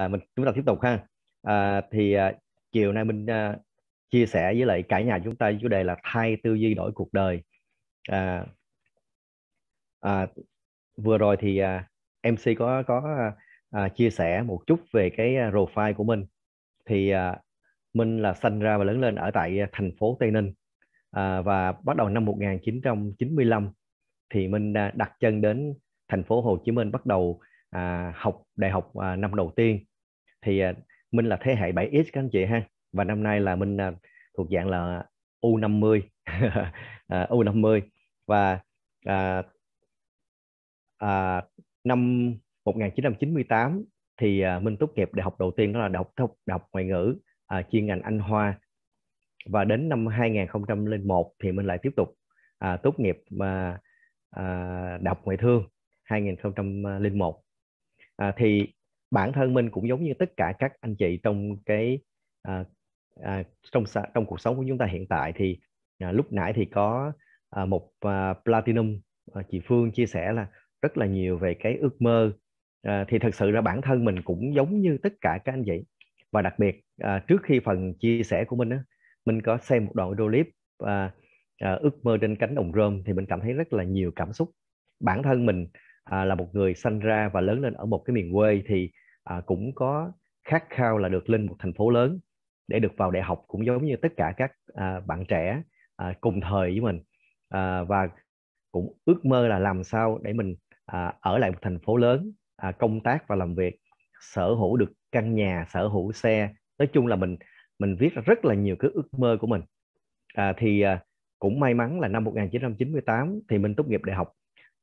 à, mình chúng ta tiếp tục ha à, thì à, chiều nay mình à, chia sẻ với lại cả nhà chúng ta chủ đề là thay tư duy đổi cuộc đời à, à, vừa rồi thì à, MC có có à, chia sẻ một chút về cái à, profile của mình thì à, mình là sinh ra và lớn lên ở tại thành phố Tây Ninh à, và bắt đầu năm 1995 thì mình à, đặt chân đến thành phố Hồ Chí Minh bắt đầu à, học đại học à, năm đầu tiên thì à, mình là thế hệ 7X các anh chị ha và năm nay là mình à, thuộc dạng là U50 à, U50 và à, à, năm 1998 thì mình tốt nghiệp đại học đầu tiên đó là đại học đại học ngoại ngữ à, chuyên ngành Anh Hoa và đến năm 2001 thì mình lại tiếp tục à, tốt nghiệp mà à, đại học ngoại thương 2001 à, thì bản thân mình cũng giống như tất cả các anh chị trong cái à, à, trong trong cuộc sống của chúng ta hiện tại thì à, lúc nãy thì có à, một à, platinum à, chị Phương chia sẻ là rất là nhiều về cái ước mơ à, thì thật sự là bản thân mình cũng giống như tất cả các anh chị và đặc biệt à, trước khi phần chia sẻ của mình á mình có xem một đoạn video clip à, à, ước mơ trên cánh đồng rơm thì mình cảm thấy rất là nhiều cảm xúc bản thân mình à, là một người sinh ra và lớn lên ở một cái miền quê thì à, cũng có khát khao là được lên một thành phố lớn để được vào đại học cũng giống như tất cả các à, bạn trẻ à, cùng thời với mình à, và cũng ước mơ là làm sao để mình à, ở lại một thành phố lớn à, công tác và làm việc sở hữu được căn nhà sở hữu xe nói chung là mình mình viết rất là nhiều cái ước mơ của mình à, thì à, cũng may mắn là năm 1998 thì mình tốt nghiệp đại học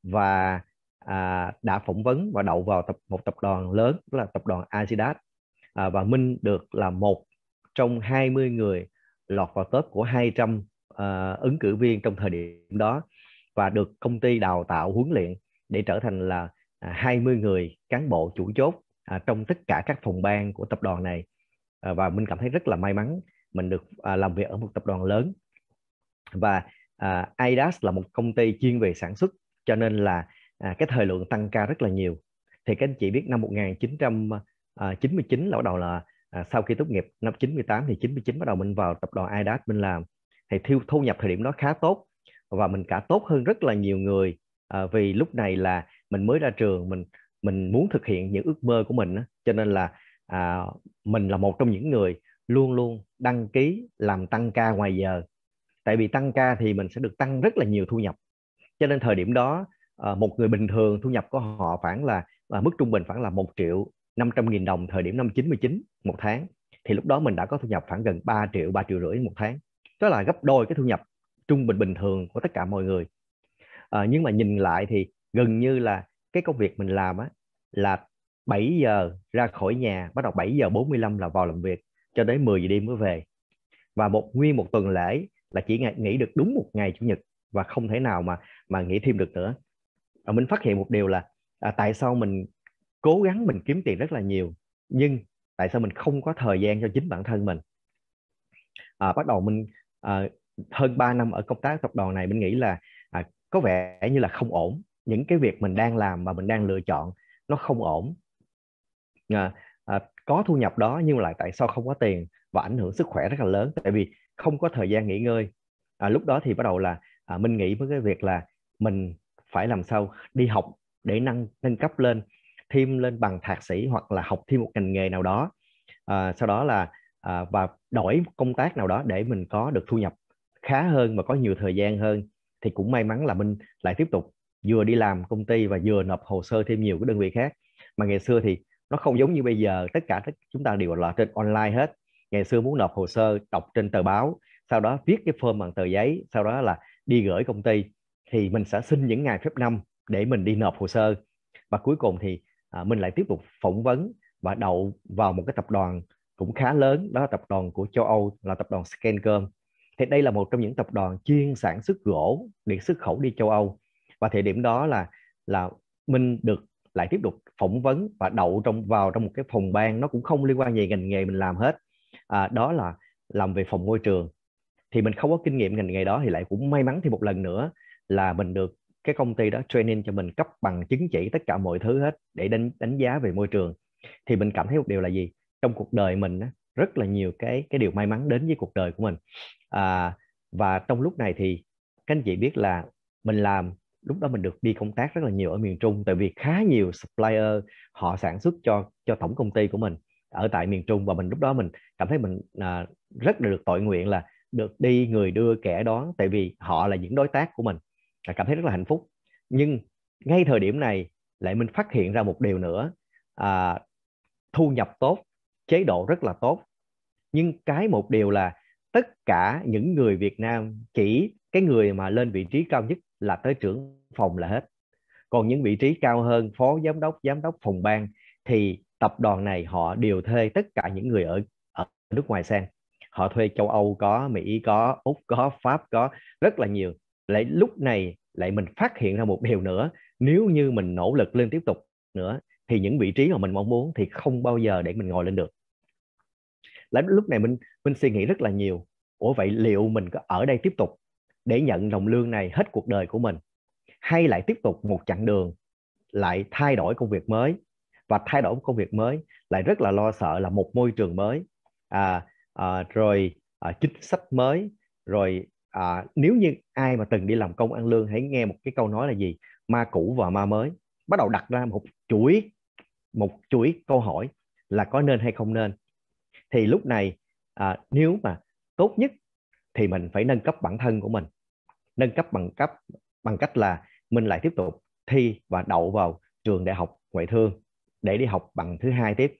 và à, đã phỏng vấn và đậu vào tập một tập đoàn lớn đó là tập đoàn Adidas à, và Minh được là một trong 20 người lọt vào top của 200 à, ứng cử viên trong thời điểm đó và được công ty đào tạo huấn luyện để trở thành là 20 à, người cán bộ chủ chốt à, trong tất cả các phòng ban của tập đoàn này à, và Minh cảm thấy rất là may mắn mình được à, làm việc ở một tập đoàn lớn và à, IDAS là một công ty chuyên về sản xuất cho nên là à, cái thời lượng tăng ca rất là nhiều thì các anh chị biết năm 1999 à, là bắt đầu là à, sau khi tốt nghiệp năm 98 thì 99 bắt đầu mình vào tập đoàn IDAS mình làm thì thu thu nhập thời điểm đó khá tốt và mình cả tốt hơn rất là nhiều người à, vì lúc này là mình mới ra trường mình mình muốn thực hiện những ước mơ của mình đó. cho nên là à, mình là một trong những người luôn luôn đăng ký làm tăng ca ngoài giờ tại vì tăng ca thì mình sẽ được tăng rất là nhiều thu nhập cho nên thời điểm đó Ờ, một người bình thường thu nhập của họ khoảng là, là mức trung bình khoảng là 1 triệu 500 nghìn đồng thời điểm năm 99 một tháng thì lúc đó mình đã có thu nhập khoảng gần 3 triệu 3 triệu rưỡi một tháng đó là gấp đôi cái thu nhập trung bình bình thường của tất cả mọi người à, nhưng mà nhìn lại thì gần như là cái công việc mình làm á là 7 giờ ra khỏi nhà bắt đầu 7 giờ 45 là vào làm việc cho đến 10 giờ đêm mới về và một nguyên một tuần lễ là chỉ nghỉ được đúng một ngày chủ nhật và không thể nào mà mà nghỉ thêm được nữa mình phát hiện một điều là à, tại sao mình cố gắng mình kiếm tiền rất là nhiều nhưng tại sao mình không có thời gian cho chính bản thân mình à, bắt đầu mình à, hơn 3 năm ở công tác tập đoàn này mình nghĩ là à, có vẻ như là không ổn những cái việc mình đang làm mà mình đang lựa chọn nó không ổn à, à, có thu nhập đó nhưng mà lại tại sao không có tiền và ảnh hưởng sức khỏe rất là lớn tại vì không có thời gian nghỉ ngơi à, lúc đó thì bắt đầu là à, mình nghĩ với cái việc là mình phải làm sao đi học để nâng nâng cấp lên thêm lên bằng thạc sĩ hoặc là học thêm một ngành nghề nào đó à, sau đó là à, và đổi công tác nào đó để mình có được thu nhập khá hơn và có nhiều thời gian hơn thì cũng may mắn là minh lại tiếp tục vừa đi làm công ty và vừa nộp hồ sơ thêm nhiều cái đơn vị khác mà ngày xưa thì nó không giống như bây giờ tất cả chúng ta đều là trên online hết ngày xưa muốn nộp hồ sơ đọc trên tờ báo sau đó viết cái form bằng tờ giấy sau đó là đi gửi công ty thì mình sẽ xin những ngày phép năm để mình đi nộp hồ sơ và cuối cùng thì à, mình lại tiếp tục phỏng vấn và đậu vào một cái tập đoàn cũng khá lớn đó là tập đoàn của châu Âu là tập đoàn Scancom thì đây là một trong những tập đoàn chuyên sản xuất gỗ để xuất khẩu đi châu Âu và thời điểm đó là là mình được lại tiếp tục phỏng vấn và đậu trong vào trong một cái phòng ban nó cũng không liên quan gì ngành nghề mình làm hết à, đó là làm về phòng môi trường thì mình không có kinh nghiệm ngành nghề đó thì lại cũng may mắn thì một lần nữa là mình được cái công ty đó training cho mình cấp bằng chứng chỉ tất cả mọi thứ hết để đánh đánh giá về môi trường thì mình cảm thấy một điều là gì trong cuộc đời mình rất là nhiều cái cái điều may mắn đến với cuộc đời của mình à, và trong lúc này thì các anh chị biết là mình làm lúc đó mình được đi công tác rất là nhiều ở miền Trung tại vì khá nhiều supplier họ sản xuất cho cho tổng công ty của mình ở tại miền Trung và mình lúc đó mình cảm thấy mình à, rất là được tội nguyện là được đi người đưa kẻ đón tại vì họ là những đối tác của mình là cảm thấy rất là hạnh phúc nhưng ngay thời điểm này lại mình phát hiện ra một điều nữa à, thu nhập tốt chế độ rất là tốt nhưng cái một điều là tất cả những người Việt Nam chỉ cái người mà lên vị trí cao nhất là tới trưởng phòng là hết còn những vị trí cao hơn phó giám đốc giám đốc phòng ban thì tập đoàn này họ điều thuê tất cả những người ở ở nước ngoài sang họ thuê châu Âu có Mỹ có Úc có Pháp có rất là nhiều lại lúc này lại mình phát hiện ra một điều nữa nếu như mình nỗ lực lên tiếp tục nữa thì những vị trí mà mình mong muốn thì không bao giờ để mình ngồi lên được là lúc này mình mình suy nghĩ rất là nhiều ủa vậy liệu mình có ở đây tiếp tục để nhận đồng lương này hết cuộc đời của mình hay lại tiếp tục một chặng đường lại thay đổi công việc mới và thay đổi công việc mới lại rất là lo sợ là một môi trường mới à, à, rồi à, chính sách mới rồi à, nếu như ai mà từng đi làm công ăn lương hãy nghe một cái câu nói là gì ma cũ và ma mới bắt đầu đặt ra một chuỗi một chuỗi câu hỏi là có nên hay không nên thì lúc này à, nếu mà tốt nhất thì mình phải nâng cấp bản thân của mình nâng cấp bằng cấp bằng cách là mình lại tiếp tục thi và đậu vào trường đại học ngoại thương để đi học bằng thứ hai tiếp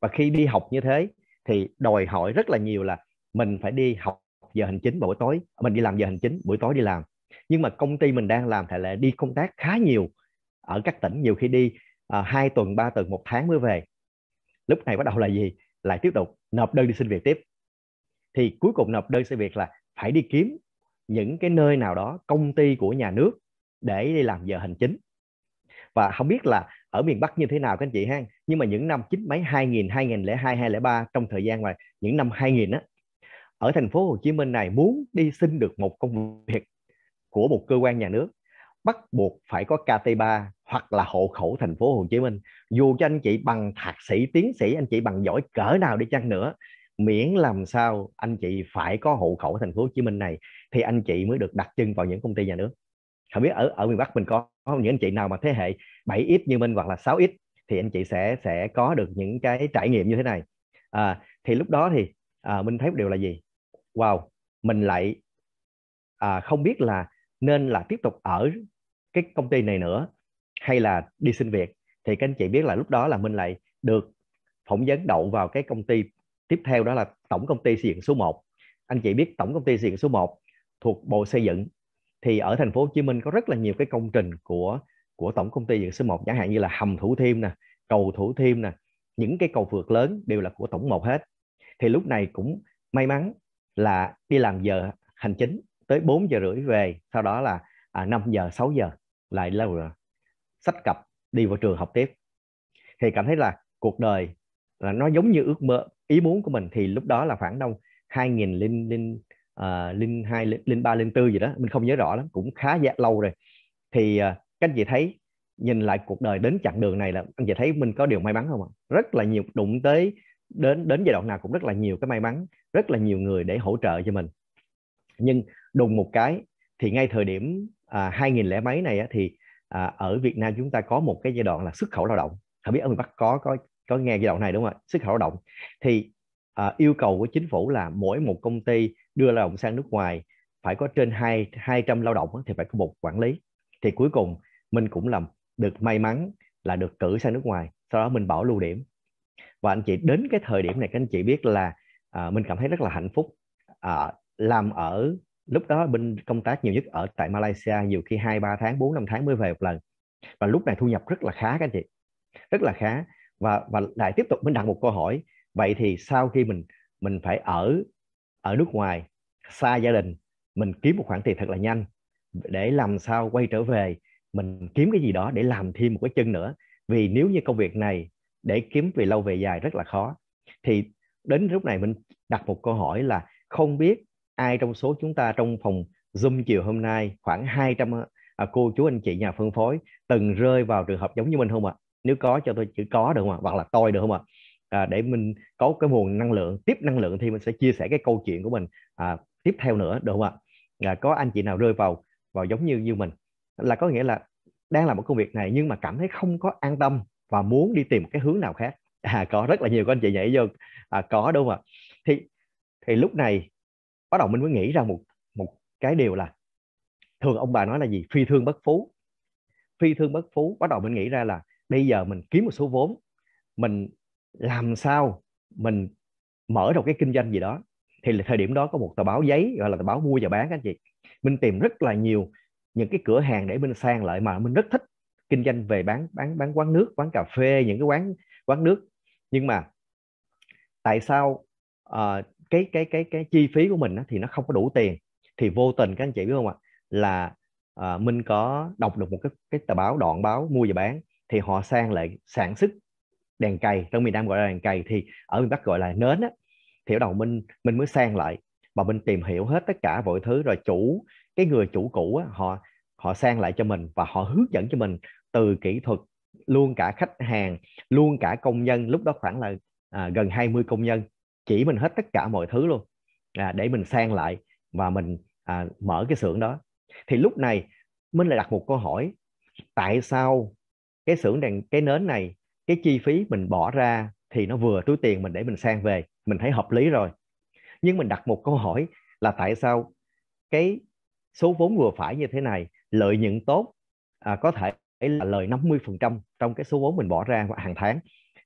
và khi đi học như thế thì đòi hỏi rất là nhiều là mình phải đi học giờ hành chính buổi tối mình đi làm giờ hành chính buổi tối đi làm nhưng mà công ty mình đang làm thì lại đi công tác khá nhiều ở các tỉnh nhiều khi đi à, hai tuần ba tuần một tháng mới về lúc này bắt đầu là gì lại tiếp tục nộp đơn đi xin việc tiếp thì cuối cùng nộp đơn xin việc là phải đi kiếm những cái nơi nào đó công ty của nhà nước để đi làm giờ hành chính và không biết là ở miền Bắc như thế nào các anh chị ha nhưng mà những năm chín mấy 2000 2002 2003 trong thời gian mà những năm 2000 á ở thành phố Hồ Chí Minh này muốn đi xin được một công việc của một cơ quan nhà nước bắt buộc phải có KT3 hoặc là hộ khẩu thành phố Hồ Chí Minh. Dù cho anh chị bằng thạc sĩ, tiến sĩ, anh chị bằng giỏi cỡ nào đi chăng nữa, miễn làm sao anh chị phải có hộ khẩu thành phố Hồ Chí Minh này thì anh chị mới được đặt chân vào những công ty nhà nước. Không biết ở ở miền Bắc mình có những anh chị nào mà thế hệ 7X như mình hoặc là 6X thì anh chị sẽ sẽ có được những cái trải nghiệm như thế này. À, thì lúc đó thì à, minh thấy một điều là gì wow mình lại à, không biết là nên là tiếp tục ở cái công ty này nữa hay là đi xin việc thì các anh chị biết là lúc đó là mình lại được phỏng vấn đậu vào cái công ty tiếp theo đó là tổng công ty xây dựng số 1 anh chị biết tổng công ty xây dựng số 1 thuộc bộ xây dựng thì ở thành phố Hồ Chí Minh có rất là nhiều cái công trình của của tổng công ty dựng số 1 chẳng hạn như là hầm Thủ Thiêm nè, cầu Thủ Thiêm nè, những cái cầu vượt lớn đều là của tổng một hết thì lúc này cũng may mắn là đi làm giờ hành chính tới 4 giờ rưỡi về sau đó là à, 5 giờ 6 giờ lại lâu rồi sách cặp đi vào trường học tiếp thì cảm thấy là cuộc đời là nó giống như ước mơ ý muốn của mình thì lúc đó là khoảng đông 2000 linh linh uh, linh hai linh ba linh tư gì đó mình không nhớ rõ lắm cũng khá dạ, lâu rồi thì uh, các anh chị thấy nhìn lại cuộc đời đến chặng đường này là anh chị thấy mình có điều may mắn không ạ rất là nhiều đụng tới đến đến giai đoạn nào cũng rất là nhiều cái may mắn rất là nhiều người để hỗ trợ cho mình nhưng đùng một cái thì ngay thời điểm à, 2000 lẻ mấy này á, thì à, ở Việt Nam chúng ta có một cái giai đoạn là xuất khẩu lao động không biết ở miền Bắc có có có nghe giai đoạn này đúng không ạ xuất khẩu lao động thì à, yêu cầu của chính phủ là mỗi một công ty đưa lao động sang nước ngoài phải có trên 2 200 lao động thì phải có một quản lý thì cuối cùng mình cũng làm được may mắn là được cử sang nước ngoài sau đó mình bảo lưu điểm và anh chị đến cái thời điểm này các anh chị biết là à, mình cảm thấy rất là hạnh phúc à, làm ở lúc đó bên công tác nhiều nhất ở tại Malaysia nhiều khi hai ba tháng bốn năm tháng mới về một lần và lúc này thu nhập rất là khá các anh chị rất là khá và và lại tiếp tục mình đặt một câu hỏi vậy thì sau khi mình mình phải ở ở nước ngoài xa gia đình mình kiếm một khoản tiền thật là nhanh để làm sao quay trở về mình kiếm cái gì đó để làm thêm một cái chân nữa vì nếu như công việc này để kiếm về lâu về dài rất là khó thì đến lúc này mình đặt một câu hỏi là không biết ai trong số chúng ta trong phòng Zoom chiều hôm nay khoảng 200 à, cô chú anh chị nhà phân phối từng rơi vào trường hợp giống như mình không ạ? Nếu có cho tôi chữ có được không ạ? Hoặc là tôi được không ạ? À? để mình có cái nguồn năng lượng, tiếp năng lượng thì mình sẽ chia sẻ cái câu chuyện của mình à, tiếp theo nữa được không ạ? à, có anh chị nào rơi vào vào giống như như mình là có nghĩa là đang làm một công việc này nhưng mà cảm thấy không có an tâm và muốn đi tìm một cái hướng nào khác à, có rất là nhiều các anh chị nhảy vô à, có đúng không ạ thì thì lúc này bắt đầu mình mới nghĩ ra một một cái điều là thường ông bà nói là gì phi thương bất phú phi thương bất phú bắt đầu mình nghĩ ra là bây giờ mình kiếm một số vốn mình làm sao mình mở được cái kinh doanh gì đó thì là thời điểm đó có một tờ báo giấy gọi là tờ báo mua và bán các anh chị mình tìm rất là nhiều những cái cửa hàng để mình sang lại mà mình rất thích kinh doanh về bán bán bán quán nước quán cà phê những cái quán quán nước nhưng mà tại sao uh, cái cái cái cái chi phí của mình á, thì nó không có đủ tiền thì vô tình các anh chị biết không ạ là uh, mình có đọc được một cái cái tờ báo đoạn báo mua và bán thì họ sang lại sản xuất đèn cày trong miền Nam gọi là đèn cày thì ở miền Bắc gọi là nến á thì ở đầu mình mình mới sang lại và mình tìm hiểu hết tất cả mọi thứ rồi chủ cái người chủ cũ á, họ họ sang lại cho mình và họ hướng dẫn cho mình từ kỹ thuật luôn cả khách hàng luôn cả công nhân lúc đó khoảng là à, gần 20 công nhân chỉ mình hết tất cả mọi thứ luôn à, để mình sang lại và mình à, mở cái xưởng đó thì lúc này mình lại đặt một câu hỏi tại sao cái xưởng đèn cái nến này cái chi phí mình bỏ ra thì nó vừa túi tiền mình để mình sang về mình thấy hợp lý rồi nhưng mình đặt một câu hỏi là tại sao cái số vốn vừa phải như thế này lợi nhuận tốt à, có thể là lời 50% trong cái số vốn mình bỏ ra hàng tháng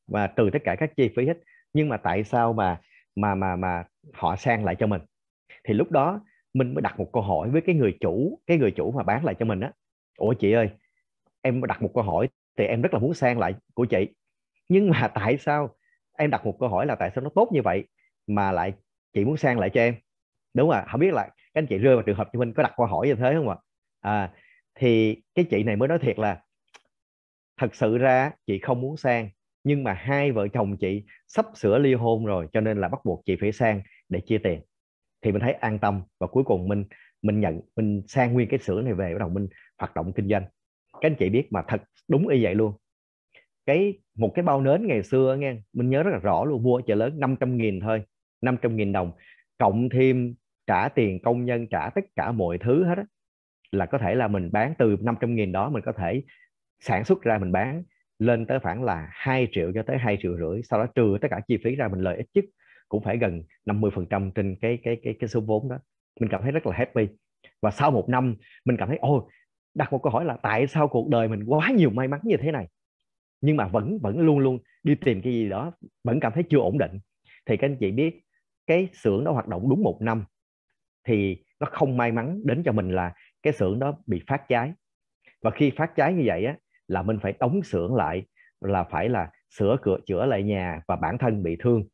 và từ tất cả các chi phí hết nhưng mà tại sao mà mà mà mà họ sang lại cho mình thì lúc đó mình mới đặt một câu hỏi với cái người chủ cái người chủ mà bán lại cho mình á ủa chị ơi em đặt một câu hỏi thì em rất là muốn sang lại của chị nhưng mà tại sao em đặt một câu hỏi là tại sao nó tốt như vậy mà lại chị muốn sang lại cho em đúng không ạ không biết là các anh chị rơi vào trường hợp như mình có đặt câu hỏi như thế không ạ à? à, thì cái chị này mới nói thiệt là thật sự ra chị không muốn sang nhưng mà hai vợ chồng chị sắp sửa ly hôn rồi cho nên là bắt buộc chị phải sang để chia tiền thì mình thấy an tâm và cuối cùng mình mình nhận mình sang nguyên cái xưởng này về bắt đầu mình hoạt động kinh doanh các anh chị biết mà thật đúng y vậy luôn cái một cái bao nến ngày xưa nghe mình nhớ rất là rõ luôn mua ở chợ lớn 500 nghìn thôi 500 nghìn đồng cộng thêm trả tiền công nhân trả tất cả mọi thứ hết đó là có thể là mình bán từ 500 nghìn đó mình có thể sản xuất ra mình bán lên tới khoảng là 2 triệu cho tới 2 triệu rưỡi sau đó trừ tất cả chi phí ra mình lợi ích nhất cũng phải gần 50% trên cái cái cái cái số vốn đó mình cảm thấy rất là happy và sau một năm mình cảm thấy ôi đặt một câu hỏi là tại sao cuộc đời mình quá nhiều may mắn như thế này nhưng mà vẫn vẫn luôn luôn đi tìm cái gì đó vẫn cảm thấy chưa ổn định thì các anh chị biết cái xưởng đó hoạt động đúng một năm thì nó không may mắn đến cho mình là cái xưởng đó bị phát cháy và khi phát cháy như vậy á, là mình phải đóng xưởng lại là phải là sửa cửa chữa lại nhà và bản thân bị thương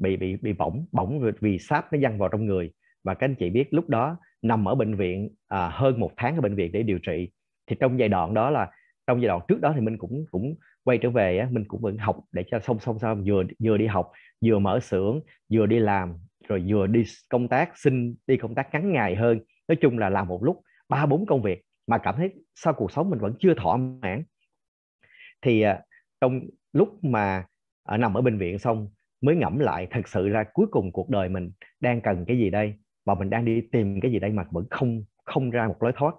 bị bị bị bỏng bỏng vì sáp nó văng vào trong người và các anh chị biết lúc đó nằm ở bệnh viện à, hơn một tháng ở bệnh viện để điều trị thì trong giai đoạn đó là trong giai đoạn trước đó thì mình cũng cũng quay trở về á, mình cũng vẫn học để cho song song song vừa vừa đi học vừa mở xưởng vừa đi làm rồi vừa đi công tác xin đi công tác ngắn ngày hơn nói chung là làm một lúc ba bốn công việc mà cảm thấy sao cuộc sống mình vẫn chưa thỏa mãn thì à, trong lúc mà ở, à, nằm ở bệnh viện xong mới ngẫm lại thật sự ra cuối cùng cuộc đời mình đang cần cái gì đây và mình đang đi tìm cái gì đây mà vẫn không không ra một lối thoát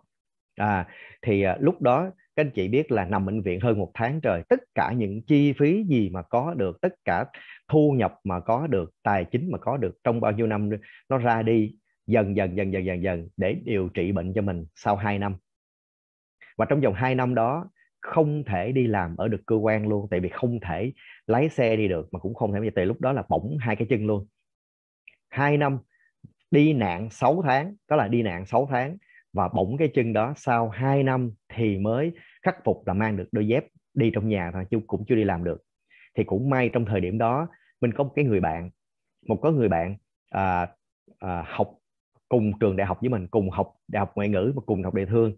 à, thì à, lúc đó các anh chị biết là nằm bệnh viện hơn một tháng trời tất cả những chi phí gì mà có được tất cả thu nhập mà có được tài chính mà có được trong bao nhiêu năm nó ra đi dần dần dần dần dần dần để điều trị bệnh cho mình sau 2 năm và trong vòng 2 năm đó không thể đi làm ở được cơ quan luôn tại vì không thể lái xe đi được mà cũng không thể tại lúc đó là bỏng hai cái chân luôn hai năm đi nạn 6 tháng đó là đi nạn 6 tháng và bỏng cái chân đó sau 2 năm thì mới khắc phục là mang được đôi dép đi trong nhà thôi chứ cũng chưa đi làm được thì cũng may trong thời điểm đó mình có một cái người bạn một có người bạn à, à, học cùng trường đại học với mình cùng học đại học ngoại ngữ và cùng học đại thương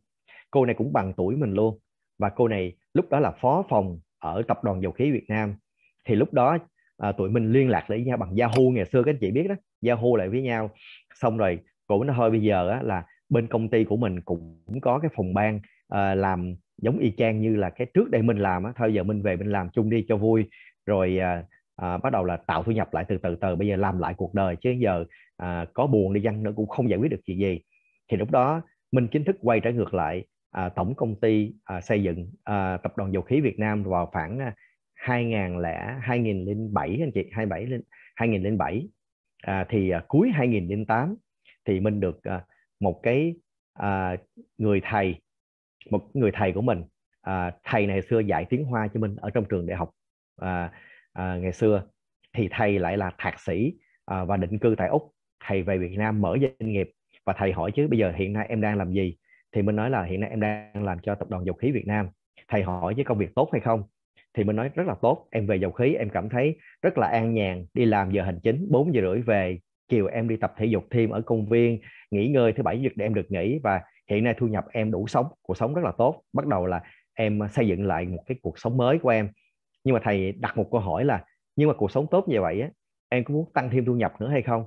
cô này cũng bằng tuổi mình luôn và cô này lúc đó là phó phòng ở tập đoàn dầu khí Việt Nam thì lúc đó à, tụi mình liên lạc lại với nhau bằng Yahoo ngày xưa các anh chị biết đó Yahoo lại với nhau xong rồi cũng nó hơi bây giờ á, là bên công ty của mình cũng có cái phòng ban à, làm giống y chang như là cái trước đây mình làm á, thôi giờ mình về mình làm chung đi cho vui rồi à, à, bắt đầu là tạo thu nhập lại từ từ từ bây giờ làm lại cuộc đời chứ giờ à, có buồn đi chăng nữa cũng không giải quyết được chuyện gì thì lúc đó mình chính thức quay trở ngược lại à, tổng công ty à, xây dựng à, tập đoàn dầu khí Việt Nam vào khoảng à, 2000 2007 anh chị 27 lên 2007 à, thì à, cuối 2008 thì mình được à, một cái à, người thầy một người thầy của mình à, thầy này xưa dạy tiếng Hoa cho mình ở trong trường đại học à, à, ngày xưa thì thầy lại là thạc sĩ à, và định cư tại Úc thầy về Việt Nam mở doanh nghiệp và thầy hỏi chứ bây giờ hiện nay em đang làm gì thì mình nói là hiện nay em đang làm cho tập đoàn dầu khí Việt Nam thầy hỏi chứ công việc tốt hay không thì mình nói rất là tốt em về dầu khí em cảm thấy rất là an nhàn đi làm giờ hành chính 4 giờ rưỡi về chiều em đi tập thể dục thêm ở công viên nghỉ ngơi thứ bảy nhật để em được nghỉ và hiện nay thu nhập em đủ sống cuộc sống rất là tốt bắt đầu là em xây dựng lại một cái cuộc sống mới của em nhưng mà thầy đặt một câu hỏi là nhưng mà cuộc sống tốt như vậy á em có muốn tăng thêm thu nhập nữa hay không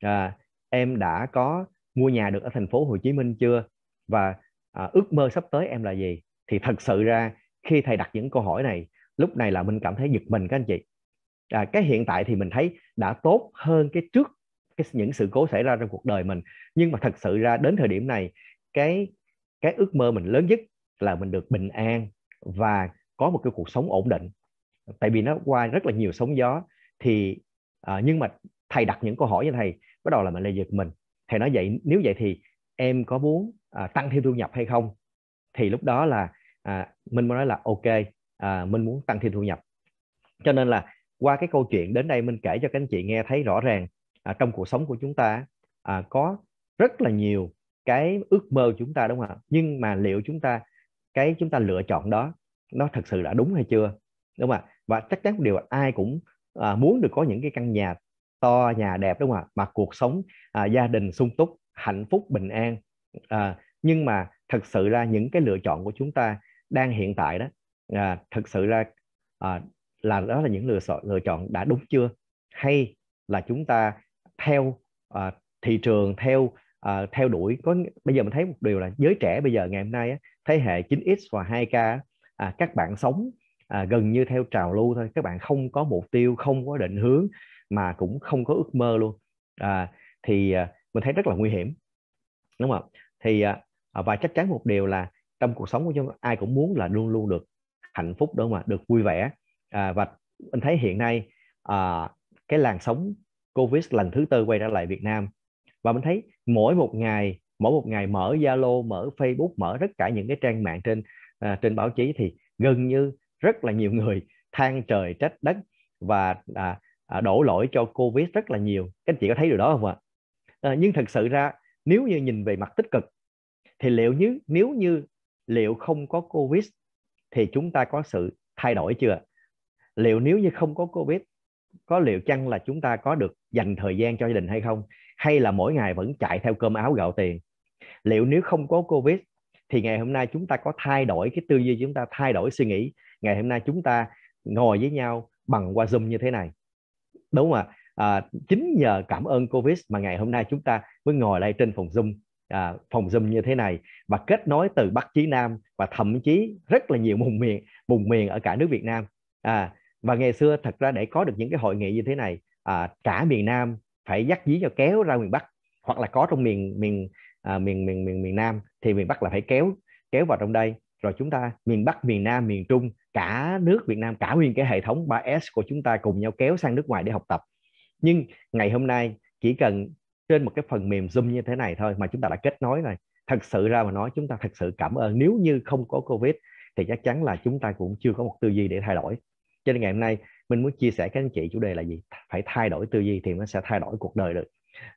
à, em đã có mua nhà được ở thành phố Hồ Chí Minh chưa và à, ước mơ sắp tới em là gì thì thật sự ra khi thầy đặt những câu hỏi này lúc này là mình cảm thấy giật mình các anh chị à, cái hiện tại thì mình thấy đã tốt hơn cái trước cái những sự cố xảy ra trong cuộc đời mình nhưng mà thật sự ra đến thời điểm này cái cái ước mơ mình lớn nhất là mình được bình an và có một cái cuộc sống ổn định tại vì nó qua rất là nhiều sóng gió thì à, nhưng mà thầy đặt những câu hỏi như thầy bắt đầu là mình lây dịch mình thầy nói vậy nếu vậy thì em có muốn à, tăng thêm thu nhập hay không thì lúc đó là à, mình mới nói là ok à, mình muốn tăng thêm thu nhập cho nên là qua cái câu chuyện đến đây mình kể cho các anh chị nghe thấy rõ ràng à, trong cuộc sống của chúng ta à, có rất là nhiều cái ước mơ chúng ta đúng không ạ nhưng mà liệu chúng ta cái chúng ta lựa chọn đó nó thật sự đã đúng hay chưa đúng không ạ và chắc chắn điều ai cũng à, muốn được có những cái căn nhà to nhà đẹp đúng không ạ mà cuộc sống à, gia đình sung túc hạnh phúc bình an à, nhưng mà thật sự là những cái lựa chọn của chúng ta đang hiện tại đó à, thật sự là à, là đó là những lựa chọn lựa chọn đã đúng chưa hay là chúng ta theo à, thị trường theo à, theo đuổi có bây giờ mình thấy một điều là giới trẻ bây giờ ngày hôm nay á, thế hệ 9x và 2k à, các bạn sống à, gần như theo trào lưu thôi các bạn không có mục tiêu không có định hướng mà cũng không có ước mơ luôn à, thì à, mình thấy rất là nguy hiểm đúng không thì à, à, và chắc chắn một điều là trong cuộc sống của chúng ai cũng muốn là luôn luôn được hạnh phúc đúng không ạ được vui vẻ à, và mình thấy hiện nay à, cái làn sóng covid lần thứ tư quay trở lại Việt Nam và mình thấy mỗi một ngày mỗi một ngày mở Zalo mở Facebook mở tất cả những cái trang mạng trên à, trên báo chí thì gần như rất là nhiều người than trời trách đất và à, À, đổ lỗi cho covid rất là nhiều các anh chị có thấy điều đó không ạ à, nhưng thật sự ra nếu như nhìn về mặt tích cực thì liệu như nếu như liệu không có covid thì chúng ta có sự thay đổi chưa liệu nếu như không có covid có liệu chăng là chúng ta có được dành thời gian cho gia đình hay không hay là mỗi ngày vẫn chạy theo cơm áo gạo tiền liệu nếu không có covid thì ngày hôm nay chúng ta có thay đổi cái tư duy chúng ta thay đổi suy nghĩ ngày hôm nay chúng ta ngồi với nhau bằng qua zoom như thế này đúng không ạ à, chính nhờ cảm ơn covid mà ngày hôm nay chúng ta mới ngồi đây trên phòng zoom à, phòng zoom như thế này và kết nối từ bắc chí nam và thậm chí rất là nhiều vùng miền vùng miền ở cả nước việt nam à, và ngày xưa thật ra để có được những cái hội nghị như thế này à, cả miền nam phải dắt dí cho kéo ra miền bắc hoặc là có trong miền miền à, miền miền miền miền nam thì miền bắc là phải kéo kéo vào trong đây rồi chúng ta miền Bắc, miền Nam, miền Trung, cả nước Việt Nam, cả nguyên cái hệ thống 3S của chúng ta cùng nhau kéo sang nước ngoài để học tập. Nhưng ngày hôm nay chỉ cần trên một cái phần mềm Zoom như thế này thôi mà chúng ta đã kết nối này. Thật sự ra mà nói chúng ta thật sự cảm ơn nếu như không có Covid thì chắc chắn là chúng ta cũng chưa có một tư duy để thay đổi. Cho nên ngày hôm nay mình muốn chia sẻ các anh chị chủ đề là gì? Phải thay đổi tư duy thì nó sẽ thay đổi cuộc đời được.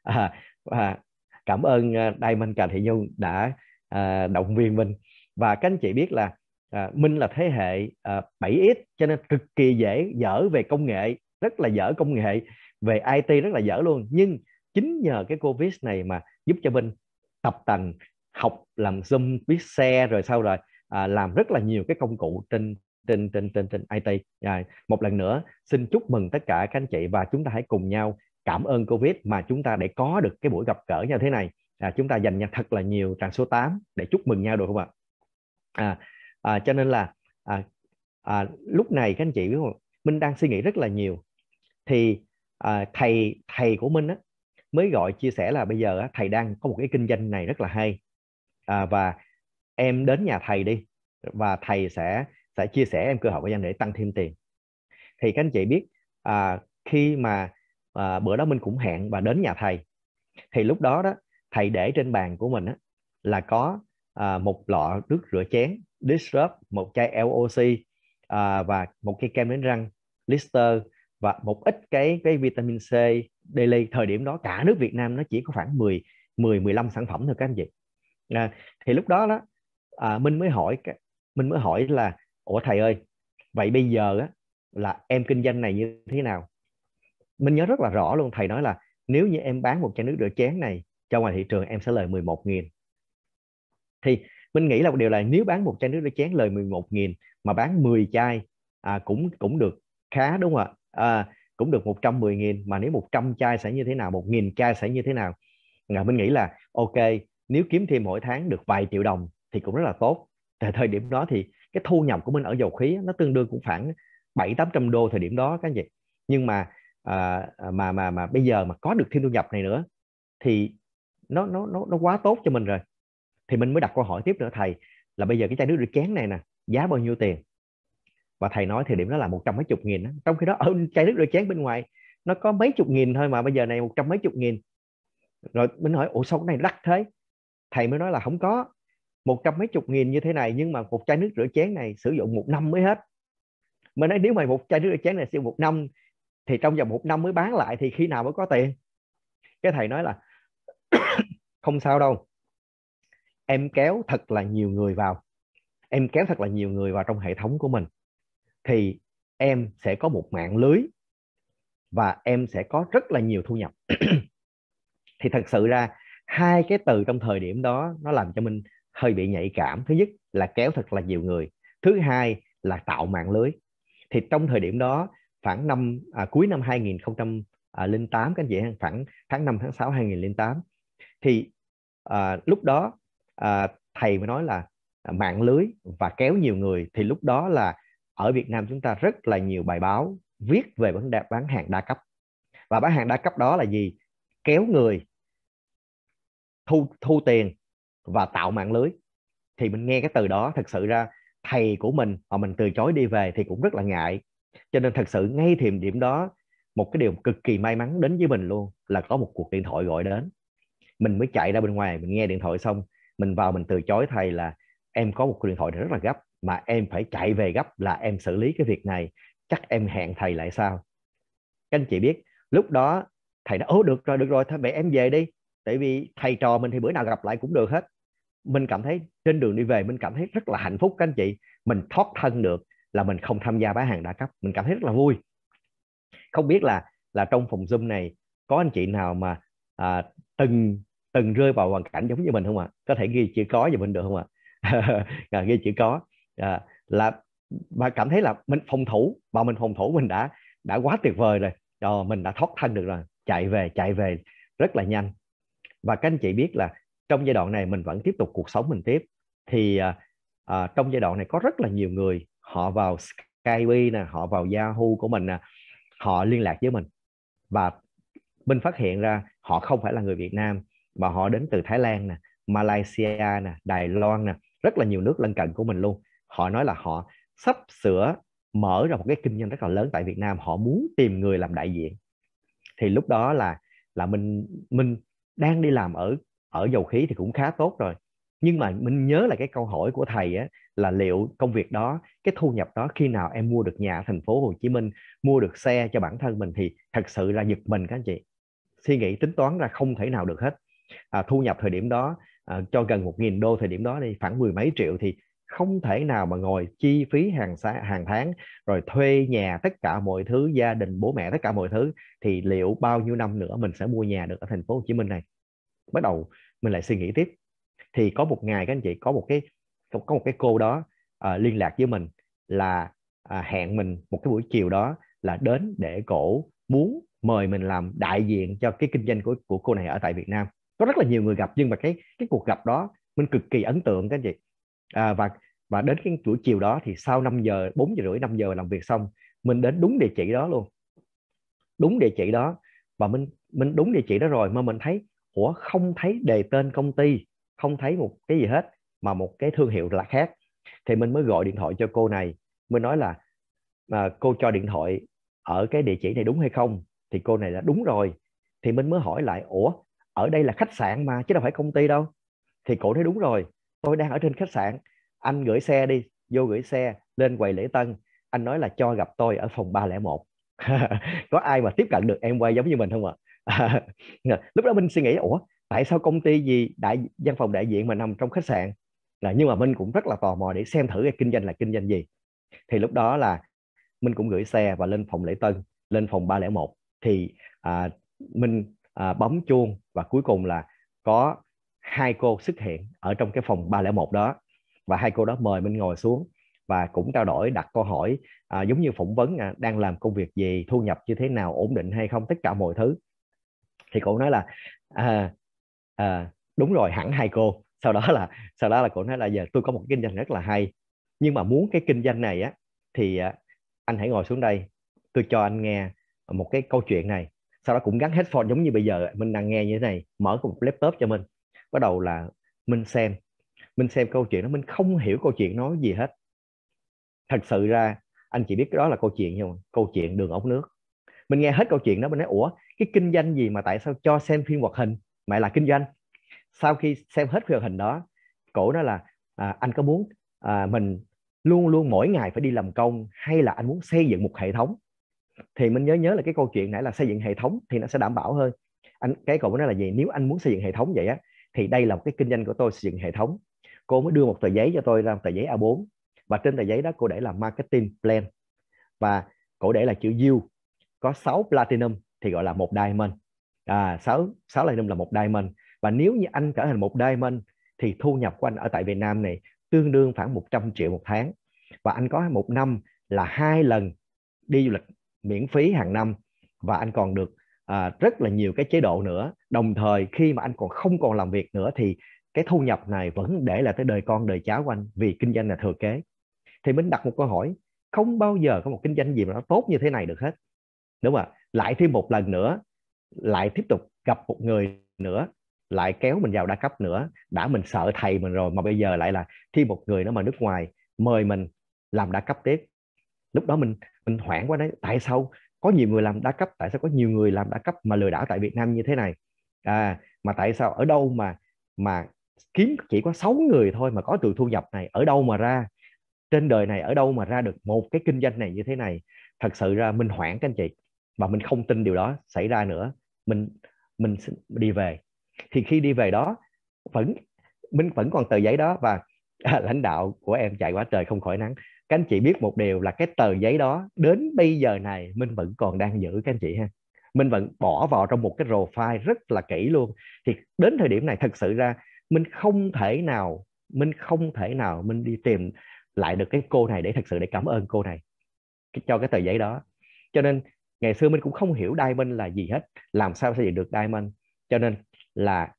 À, à, cảm ơn à, Diamond Cà Thị Nhung đã à, động viên mình và các anh chị biết là à, Minh là thế hệ à, 7X cho nên cực kỳ dễ dở về công nghệ rất là dở công nghệ về IT rất là dở luôn nhưng chính nhờ cái Covid này mà giúp cho Minh tập tành học làm zoom viết xe rồi sau rồi à, làm rất là nhiều cái công cụ trên trên trên trên trên IT. À, một lần nữa xin chúc mừng tất cả các anh chị và chúng ta hãy cùng nhau cảm ơn Covid mà chúng ta để có được cái buổi gặp gỡ như thế này. À, chúng ta dành thật là nhiều tràng số 8 để chúc mừng nhau được không ạ? à, à, cho nên là à, à, lúc này các anh chị biết không minh đang suy nghĩ rất là nhiều thì à, thầy thầy của minh á, mới gọi chia sẻ là bây giờ á, thầy đang có một cái kinh doanh này rất là hay à, và em đến nhà thầy đi và thầy sẽ sẽ chia sẻ em cơ hội của em để tăng thêm tiền thì các anh chị biết à, khi mà à, bữa đó minh cũng hẹn và đến nhà thầy thì lúc đó đó thầy để trên bàn của mình á, là có à, một lọ nước rửa chén Disrupt, một chai LOC à, và một cây kem đánh răng Lister và một ít cái cái vitamin C Daily thời điểm đó cả nước Việt Nam nó chỉ có khoảng 10 10 15 sản phẩm thôi các anh chị. À, thì lúc đó đó à, Minh mới hỏi Minh mới hỏi là ủa thầy ơi, vậy bây giờ á là em kinh doanh này như thế nào? Mình nhớ rất là rõ luôn thầy nói là nếu như em bán một chai nước rửa chén này cho ngoài thị trường em sẽ lời 11 000 thì mình nghĩ là một điều là nếu bán một chai nước đá chén lời 11.000 mà bán 10 chai à, cũng cũng được khá đúng không ạ à, cũng được 110.000 mà nếu 100 chai sẽ như thế nào 1.000 chai sẽ như thế nào à, mình nghĩ là ok nếu kiếm thêm mỗi tháng được vài triệu đồng thì cũng rất là tốt tại thời điểm đó thì cái thu nhập của mình ở dầu khí nó tương đương cũng khoảng 7 800 đô thời điểm đó các anh chị nhưng mà à, à, mà mà mà bây giờ mà có được thêm thu nhập này nữa thì nó nó nó nó quá tốt cho mình rồi thì mình mới đặt câu hỏi tiếp nữa thầy là bây giờ cái chai nước rửa chén này nè giá bao nhiêu tiền và thầy nói thì điểm đó là một trăm mấy chục nghìn đó. trong khi đó ở chai nước rửa chén bên ngoài nó có mấy chục nghìn thôi mà bây giờ này một trăm mấy chục nghìn rồi mình hỏi ủa sao cái này đắt thế thầy mới nói là không có một trăm mấy chục nghìn như thế này nhưng mà một chai nước rửa chén này sử dụng một năm mới hết mình nói nếu mà một chai nước rửa chén này sử dụng một năm thì trong vòng một năm mới bán lại thì khi nào mới có tiền cái thầy nói là không sao đâu em kéo thật là nhiều người vào em kéo thật là nhiều người vào trong hệ thống của mình thì em sẽ có một mạng lưới và em sẽ có rất là nhiều thu nhập thì thật sự ra hai cái từ trong thời điểm đó nó làm cho mình hơi bị nhạy cảm thứ nhất là kéo thật là nhiều người thứ hai là tạo mạng lưới thì trong thời điểm đó khoảng năm à, cuối năm 2008 à, các anh chị khoảng tháng 5 tháng 6 2008 thì à, lúc đó à, thầy mới nói là à, mạng lưới và kéo nhiều người thì lúc đó là ở Việt Nam chúng ta rất là nhiều bài báo viết về vấn đề bán hàng đa cấp và bán hàng đa cấp đó là gì kéo người thu thu tiền và tạo mạng lưới thì mình nghe cái từ đó thật sự ra thầy của mình mà mình từ chối đi về thì cũng rất là ngại cho nên thật sự ngay thiềm điểm đó một cái điều cực kỳ may mắn đến với mình luôn là có một cuộc điện thoại gọi đến mình mới chạy ra bên ngoài mình nghe điện thoại xong mình vào mình từ chối thầy là em có một điện thoại rất là gấp mà em phải chạy về gấp là em xử lý cái việc này chắc em hẹn thầy lại sao các anh chị biết lúc đó thầy đã ố được rồi được rồi thôi vậy em về đi tại vì thầy trò mình thì bữa nào gặp lại cũng được hết mình cảm thấy trên đường đi về mình cảm thấy rất là hạnh phúc các anh chị mình thoát thân được là mình không tham gia bán hàng đa cấp mình cảm thấy rất là vui không biết là là trong phòng zoom này có anh chị nào mà à, từng từng rơi vào hoàn cảnh giống như mình không ạ à? có thể ghi chữ có giùm mình được không ạ à? ghi chữ có à, là mà cảm thấy là mình phòng thủ và mình phòng thủ mình đã đã quá tuyệt vời rồi Đò, ờ, mình đã thoát thân được rồi chạy về chạy về rất là nhanh và các anh chị biết là trong giai đoạn này mình vẫn tiếp tục cuộc sống mình tiếp thì à, à, trong giai đoạn này có rất là nhiều người họ vào Skype nè họ vào Yahoo của mình nè họ liên lạc với mình và mình phát hiện ra họ không phải là người Việt Nam và họ đến từ Thái Lan nè Malaysia nè Đài Loan nè rất là nhiều nước lân cận của mình luôn họ nói là họ sắp sửa mở ra một cái kinh doanh rất là lớn tại Việt Nam họ muốn tìm người làm đại diện thì lúc đó là là mình mình đang đi làm ở ở dầu khí thì cũng khá tốt rồi nhưng mà mình nhớ là cái câu hỏi của thầy á, là liệu công việc đó cái thu nhập đó khi nào em mua được nhà ở thành phố Hồ Chí Minh mua được xe cho bản thân mình thì thật sự là giật mình các anh chị suy nghĩ tính toán ra không thể nào được hết à, thu nhập thời điểm đó à, cho gần một nghìn đô thời điểm đó đi khoảng mười mấy triệu thì không thể nào mà ngồi chi phí hàng xã, hàng tháng rồi thuê nhà tất cả mọi thứ gia đình bố mẹ tất cả mọi thứ thì liệu bao nhiêu năm nữa mình sẽ mua nhà được ở thành phố Hồ Chí Minh này bắt đầu mình lại suy nghĩ tiếp thì có một ngày các anh chị có một cái có một cái cô đó uh, liên lạc với mình là uh, hẹn mình một cái buổi chiều đó là đến để cổ muốn mời mình làm đại diện cho cái kinh doanh của của cô này ở tại Việt Nam có rất là nhiều người gặp nhưng mà cái cái cuộc gặp đó mình cực kỳ ấn tượng các anh chị à, và và đến cái buổi chiều đó thì sau 5 giờ 4 giờ rưỡi 5 giờ làm việc xong mình đến đúng địa chỉ đó luôn đúng địa chỉ đó và mình mình đúng địa chỉ đó rồi mà mình thấy ủa không thấy đề tên công ty không thấy một cái gì hết mà một cái thương hiệu là khác thì mình mới gọi điện thoại cho cô này mới nói là à, cô cho điện thoại ở cái địa chỉ này đúng hay không thì cô này là đúng rồi thì mình mới hỏi lại ủa ở đây là khách sạn mà chứ đâu phải công ty đâu thì cổ thấy đúng rồi tôi đang ở trên khách sạn anh gửi xe đi vô gửi xe lên quầy lễ tân anh nói là cho gặp tôi ở phòng 301 có ai mà tiếp cận được em quay giống như mình không ạ à? lúc đó minh suy nghĩ ủa tại sao công ty gì đại văn phòng đại diện mà nằm trong khách sạn là nhưng mà minh cũng rất là tò mò để xem thử cái kinh doanh là kinh doanh gì thì lúc đó là minh cũng gửi xe và lên phòng lễ tân lên phòng 301 thì à, minh à, bấm chuông và cuối cùng là có hai cô xuất hiện ở trong cái phòng 301 đó và hai cô đó mời mình ngồi xuống và cũng trao đổi đặt câu hỏi à, giống như phỏng vấn à, đang làm công việc gì thu nhập như thế nào ổn định hay không tất cả mọi thứ thì cô nói là à, à, đúng rồi hẳn hai cô sau đó là sau đó là cô nói là giờ tôi có một kinh doanh rất là hay nhưng mà muốn cái kinh doanh này á thì à, anh hãy ngồi xuống đây tôi cho anh nghe một cái câu chuyện này sau đó cũng gắn headphone giống như bây giờ mình đang nghe như thế này mở một laptop cho mình bắt đầu là mình xem mình xem câu chuyện đó mình không hiểu câu chuyện nói gì hết thật sự ra anh chỉ biết cái đó là câu chuyện không câu chuyện đường ống nước mình nghe hết câu chuyện đó mình nói ủa cái kinh doanh gì mà tại sao cho xem phim hoạt hình mà là kinh doanh sau khi xem hết phim hoạt hình đó cổ nói là à, anh có muốn à, mình luôn luôn mỗi ngày phải đi làm công hay là anh muốn xây dựng một hệ thống thì mình nhớ nhớ là cái câu chuyện nãy là xây dựng hệ thống thì nó sẽ đảm bảo hơn anh cái cậu nói là gì nếu anh muốn xây dựng hệ thống vậy á thì đây là một cái kinh doanh của tôi xây dựng hệ thống cô mới đưa một tờ giấy cho tôi ra một tờ giấy A4 và trên tờ giấy đó cô để là marketing plan và cổ để là chữ U có 6 platinum thì gọi là một diamond à, 6, 6 platinum là một diamond và nếu như anh trở thành một diamond thì thu nhập của anh ở tại Việt Nam này tương đương khoảng 100 triệu một tháng và anh có một năm là hai lần đi du lịch miễn phí hàng năm và anh còn được à, rất là nhiều cái chế độ nữa đồng thời khi mà anh còn không còn làm việc nữa thì cái thu nhập này vẫn để lại tới đời con đời cháu của anh vì kinh doanh là thừa kế thì mình đặt một câu hỏi không bao giờ có một kinh doanh gì mà nó tốt như thế này được hết đúng không ạ lại thêm một lần nữa lại tiếp tục gặp một người nữa lại kéo mình vào đa cấp nữa đã mình sợ thầy mình rồi mà bây giờ lại là thêm một người nữa mà nước ngoài mời mình làm đa cấp tiếp lúc đó mình mình hoảng quá đấy tại sao có nhiều người làm đa cấp tại sao có nhiều người làm đa cấp mà lừa đảo tại Việt Nam như thế này à mà tại sao ở đâu mà mà kiếm chỉ có 6 người thôi mà có từ thu nhập này ở đâu mà ra trên đời này ở đâu mà ra được một cái kinh doanh này như thế này thật sự ra mình hoảng các anh chị và mình không tin điều đó xảy ra nữa mình mình đi về thì khi đi về đó vẫn mình vẫn còn tờ giấy đó và à, lãnh đạo của em chạy quá trời không khỏi nắng các anh chị biết một điều là cái tờ giấy đó đến bây giờ này mình vẫn còn đang giữ các anh chị ha mình vẫn bỏ vào trong một cái rồ file rất là kỹ luôn thì đến thời điểm này thật sự ra mình không thể nào mình không thể nào mình đi tìm lại được cái cô này để thật sự để cảm ơn cô này cho cái tờ giấy đó cho nên ngày xưa mình cũng không hiểu diamond là gì hết làm sao xây dựng được diamond cho nên là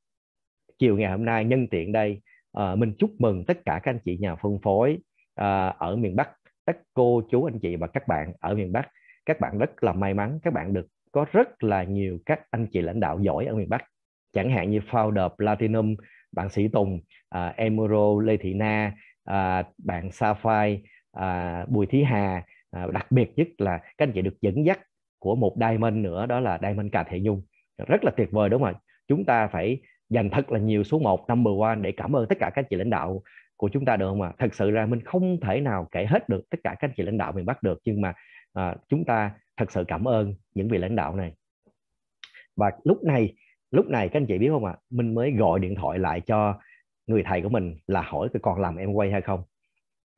chiều ngày hôm nay nhân tiện đây uh, ờ, mình chúc mừng tất cả các anh chị nhà phân phối À, ở miền Bắc các cô chú anh chị và các bạn ở miền Bắc các bạn rất là may mắn các bạn được có rất là nhiều các anh chị lãnh đạo giỏi ở miền Bắc chẳng hạn như founder Platinum bạn Sĩ Tùng à, Emuro Lê Thị Na à, bạn Sapphire à, Bùi Thí Hà à, đặc biệt nhất là các anh chị được dẫn dắt của một diamond nữa đó là diamond Cà Thị Nhung rất là tuyệt vời đúng không ạ chúng ta phải dành thật là nhiều số 1 number one để cảm ơn tất cả các chị lãnh đạo của chúng ta được không ạ? À? Thật sự ra mình không thể nào kể hết được tất cả các anh chị lãnh đạo miền Bắc được nhưng mà à, chúng ta thật sự cảm ơn những vị lãnh đạo này. Và lúc này lúc này các anh chị biết không ạ? Mình mới gọi điện thoại lại cho người thầy của mình là hỏi cái còn làm em quay hay không?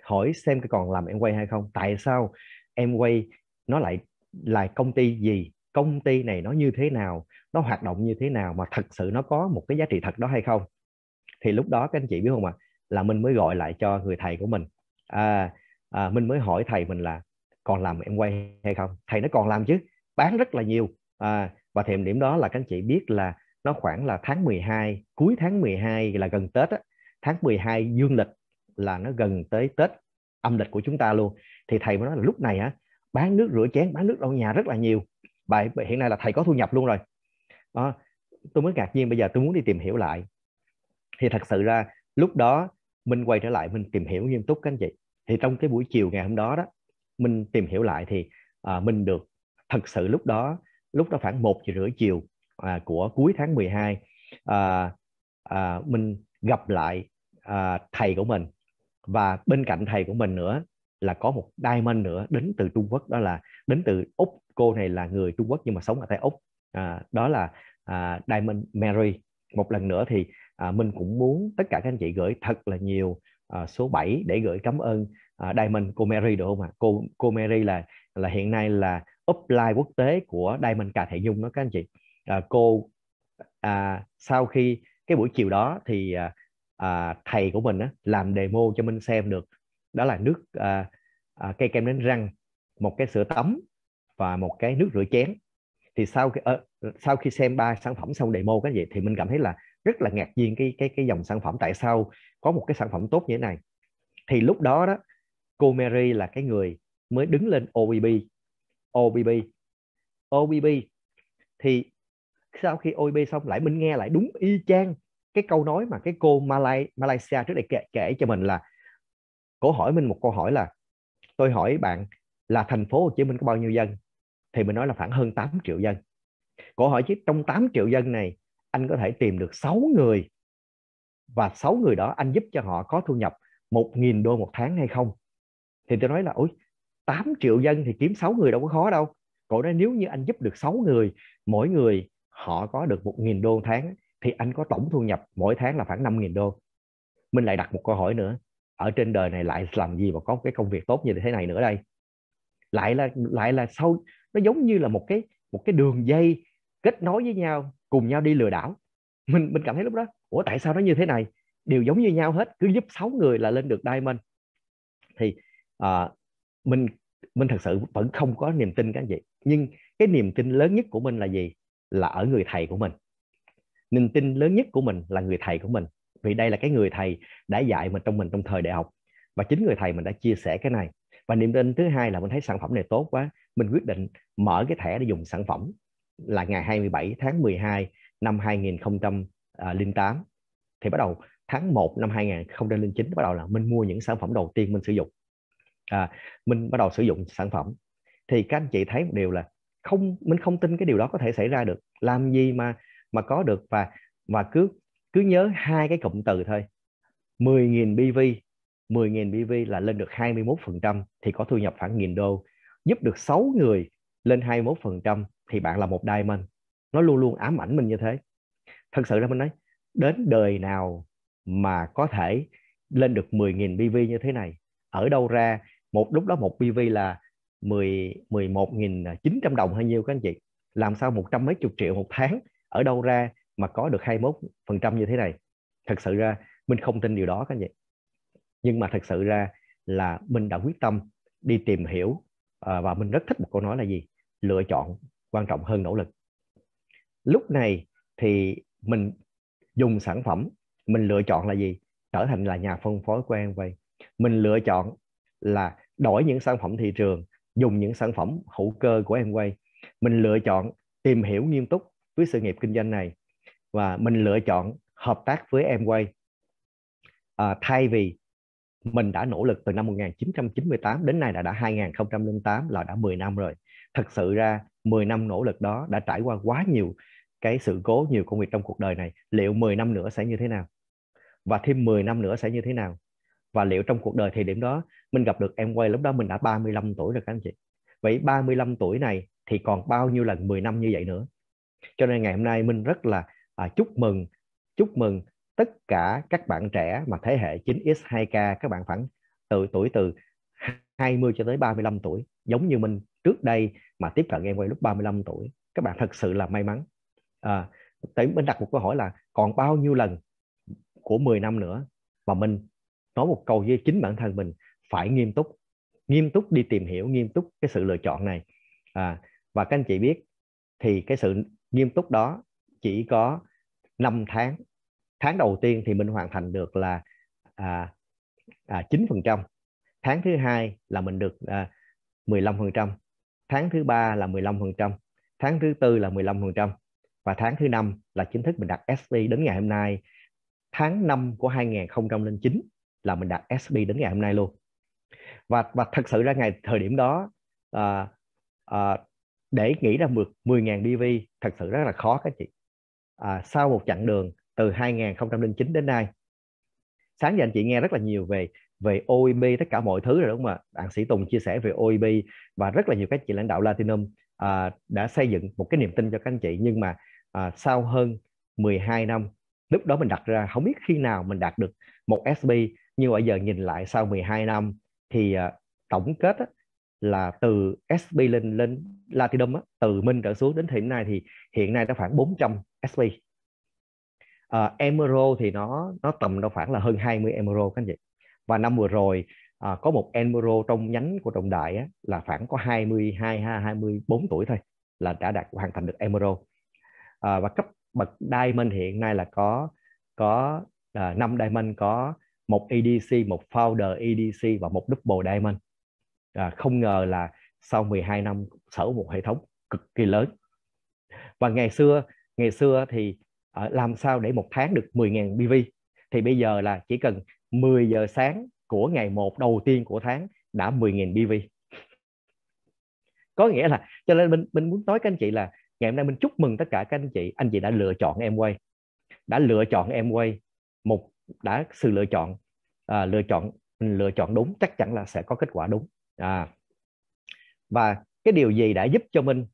Hỏi xem cái còn làm em quay hay không? Tại sao em quay nó lại là công ty gì? Công ty này nó như thế nào? Nó hoạt động như thế nào mà thật sự nó có một cái giá trị thật đó hay không? Thì lúc đó các anh chị biết không ạ? À? là mình mới gọi lại cho người thầy của mình à, à, minh mới hỏi thầy mình là còn làm em quay hay không thầy nó còn làm chứ bán rất là nhiều à, và thêm điểm đó là các anh chị biết là nó khoảng là tháng 12 cuối tháng 12 là gần Tết á, tháng 12 dương lịch là nó gần tới Tết âm lịch của chúng ta luôn thì thầy mới nói là lúc này á bán nước rửa chén bán nước lau nhà rất là nhiều và hiện nay là thầy có thu nhập luôn rồi à, tôi mới ngạc nhiên bây giờ tôi muốn đi tìm hiểu lại thì thật sự ra lúc đó mình quay trở lại mình tìm hiểu nghiêm túc các anh chị thì trong cái buổi chiều ngày hôm đó đó mình tìm hiểu lại thì à, mình được thật sự lúc đó lúc đó khoảng một giờ rưỡi chiều à, của cuối tháng 12 à, à, mình gặp lại à, thầy của mình và bên cạnh thầy của mình nữa là có một diamond nữa đến từ Trung Quốc đó là đến từ Úc cô này là người Trung Quốc nhưng mà sống ở tại Úc à, đó là à, diamond Mary một lần nữa thì à, mình cũng muốn tất cả các anh chị gửi thật là nhiều à, số 7 để gửi cảm ơn à, Diamond cô Mary được không ạ? À? Cô cô Mary là là hiện nay là upline quốc tế của Diamond Cà Thị Dung đó các anh chị. À, cô à, sau khi cái buổi chiều đó thì à, à, thầy của mình á, làm demo cho mình xem được đó là nước à, à, cây kem đánh răng, một cái sữa tắm và một cái nước rửa chén thì sau khi uh, sau khi xem ba sản phẩm xong demo cái gì thì mình cảm thấy là rất là ngạc nhiên cái cái cái dòng sản phẩm tại sao có một cái sản phẩm tốt như thế này thì lúc đó đó cô Mary là cái người mới đứng lên OBB OBB OBB thì sau khi OBB xong lại mình nghe lại đúng y chang cái câu nói mà cái cô Malay, Malaysia trước đây kể, kể cho mình là cô hỏi mình một câu hỏi là tôi hỏi bạn là thành phố Hồ Chí Minh có bao nhiêu dân thì mình nói là khoảng hơn 8 triệu dân cô hỏi chứ trong 8 triệu dân này anh có thể tìm được 6 người và 6 người đó anh giúp cho họ có thu nhập 1.000 đô một tháng hay không thì tôi nói là ôi 8 triệu dân thì kiếm 6 người đâu có khó đâu cổ nói nếu như anh giúp được 6 người mỗi người họ có được 1.000 đô một tháng thì anh có tổng thu nhập mỗi tháng là khoảng 5.000 đô mình lại đặt một câu hỏi nữa ở trên đời này lại làm gì mà có cái công việc tốt như thế này nữa đây lại là lại là sau nó giống như là một cái một cái đường dây kết nối với nhau cùng nhau đi lừa đảo mình mình cảm thấy lúc đó ủa tại sao nó như thế này đều giống như nhau hết cứ giúp 6 người là lên được diamond thì à, mình mình thật sự vẫn không có niềm tin các anh chị nhưng cái niềm tin lớn nhất của mình là gì là ở người thầy của mình niềm tin lớn nhất của mình là người thầy của mình vì đây là cái người thầy đã dạy mình trong mình trong thời đại học và chính người thầy mình đã chia sẻ cái này và niềm tin thứ hai là mình thấy sản phẩm này tốt quá mình quyết định mở cái thẻ để dùng sản phẩm là ngày 27 tháng 12 năm 2008 à, thì bắt đầu tháng 1 năm 2009 bắt đầu là mình mua những sản phẩm đầu tiên mình sử dụng à, mình bắt đầu sử dụng sản phẩm thì các anh chị thấy một điều là không mình không tin cái điều đó có thể xảy ra được làm gì mà mà có được và và cứ cứ nhớ hai cái cụm từ thôi 10.000 BV 10.000 BV là lên được 21% thì có thu nhập khoảng nghìn đô giúp được 6 người lên 21% thì bạn là một diamond nó luôn luôn ám ảnh mình như thế thật sự là mình nói đến đời nào mà có thể lên được 10.000 BV như thế này ở đâu ra một lúc đó một BV là 10 11.900 đồng hay nhiêu các anh chị làm sao một trăm mấy chục triệu một tháng ở đâu ra mà có được 21% như thế này thật sự ra mình không tin điều đó các anh chị nhưng mà thật sự ra là mình đã quyết tâm đi tìm hiểu à, và mình rất thích một câu nói là gì lựa chọn quan trọng hơn nỗ lực lúc này thì mình dùng sản phẩm mình lựa chọn là gì trở thành là nhà phân phối của Amway mình lựa chọn là đổi những sản phẩm thị trường dùng những sản phẩm hữu cơ của em quay. mình lựa chọn tìm hiểu nghiêm túc với sự nghiệp kinh doanh này và mình lựa chọn hợp tác với Amway à, thay vì mình đã nỗ lực từ năm 1998 đến nay là đã 2008 là đã 10 năm rồi thật sự ra 10 năm nỗ lực đó đã trải qua quá nhiều cái sự cố nhiều công việc trong cuộc đời này liệu 10 năm nữa sẽ như thế nào và thêm 10 năm nữa sẽ như thế nào và liệu trong cuộc đời thì điểm đó mình gặp được em quay lúc đó mình đã 35 tuổi rồi các anh chị vậy 35 tuổi này thì còn bao nhiêu lần 10 năm như vậy nữa cho nên ngày hôm nay mình rất là à, chúc mừng chúc mừng tất cả các bạn trẻ mà thế hệ 9x2k các bạn khoảng từ tuổi từ 20 cho tới 35 tuổi giống như mình trước đây mà tiếp cận em quay lúc 35 tuổi các bạn thật sự là may mắn à, tới mình đặt một câu hỏi là còn bao nhiêu lần của 10 năm nữa mà mình nói một câu với chính bản thân mình phải nghiêm túc nghiêm túc đi tìm hiểu nghiêm túc cái sự lựa chọn này à, và các anh chị biết thì cái sự nghiêm túc đó chỉ có 5 tháng tháng đầu tiên thì mình hoàn thành được là à, à, 9% tháng thứ hai là mình được à, 15% tháng thứ ba là 15%, tháng thứ tư là 15% và tháng thứ năm là chính thức mình đặt SP đến ngày hôm nay tháng 5 của 2009 là mình đặt SP đến ngày hôm nay luôn và và thật sự ra ngày thời điểm đó à, à, để nghĩ ra được 10.000 BV thật sự rất là khó các chị à, sau một chặng đường từ 2009 đến nay sáng giờ anh chị nghe rất là nhiều về về OIB tất cả mọi thứ rồi đúng không ạ? Bạn Sĩ Tùng chia sẻ về OIB và rất là nhiều các chị lãnh đạo Latinum à, đã xây dựng một cái niềm tin cho các anh chị nhưng mà à, sau hơn 12 năm lúc đó mình đặt ra không biết khi nào mình đạt được một SB nhưng mà giờ nhìn lại sau 12 năm thì à, tổng kết á, là từ SB lên lên Latinum á, từ Minh trở xuống đến hiện nay thì hiện nay đã khoảng 400 SB. À, Emerald thì nó nó tầm đâu khoảng là hơn 20 Emerald các anh chị và năm vừa rồi à, có một Enmero trong nhánh của Trọng Đại á, là khoảng có 22 24 tuổi thôi là đã đạt hoàn thành được Emerald à, và cấp bậc Diamond hiện nay là có có à, 5 Diamond có một EDC, một Founder EDC và một Double Diamond à, không ngờ là sau 12 năm sở một hệ thống cực kỳ lớn và ngày xưa ngày xưa thì à, làm sao để một tháng được 10.000 BV thì bây giờ là chỉ cần 10 giờ sáng của ngày 1 đầu tiên của tháng đã 10.000 BV có nghĩa là cho nên mình mình muốn nói các anh chị là ngày hôm nay mình chúc mừng tất cả các anh chị anh chị đã lựa chọn em quay đã lựa chọn em quay một đã sự lựa chọn à, lựa chọn mình lựa chọn đúng chắc chắn là sẽ có kết quả đúng à và cái điều gì đã giúp cho mình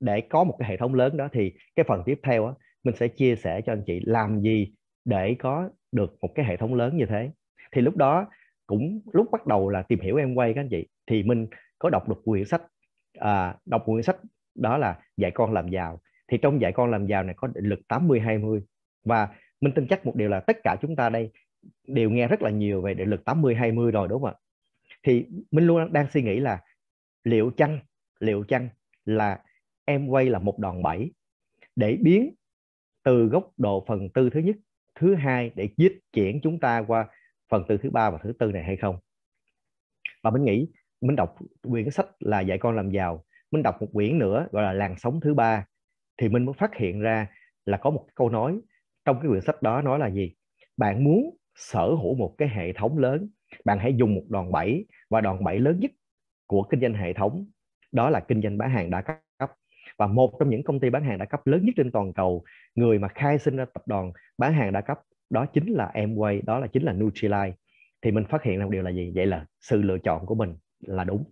để có một cái hệ thống lớn đó thì cái phần tiếp theo á, mình sẽ chia sẻ cho anh chị làm gì để có được một cái hệ thống lớn như thế thì lúc đó cũng lúc bắt đầu là tìm hiểu em quay các anh chị thì mình có đọc được quyển sách à, đọc quyển sách đó là dạy con làm giàu thì trong dạy con làm giàu này có định lực 80 20 và mình tin chắc một điều là tất cả chúng ta đây đều nghe rất là nhiều về định lực 80 20 rồi đúng không ạ thì mình luôn đang suy nghĩ là liệu chăng liệu chăng là em quay là một đòn bẩy để biến từ góc độ phần tư thứ nhất thứ hai để dịch chuyển chúng ta qua phần từ thứ ba và thứ tư này hay không và mình nghĩ mình đọc quyển sách là dạy con làm giàu mình đọc một quyển nữa gọi là làn sóng thứ ba thì mình mới phát hiện ra là có một câu nói trong cái quyển sách đó nói là gì bạn muốn sở hữu một cái hệ thống lớn bạn hãy dùng một đòn bẩy và đòn bẩy lớn nhất của kinh doanh hệ thống đó là kinh doanh bán hàng đa cấp và một trong những công ty bán hàng đa cấp lớn nhất trên toàn cầu người mà khai sinh ra tập đoàn bán hàng đa cấp đó chính là Amway đó là chính là Nutrilite thì mình phát hiện ra một điều là gì vậy là sự lựa chọn của mình là đúng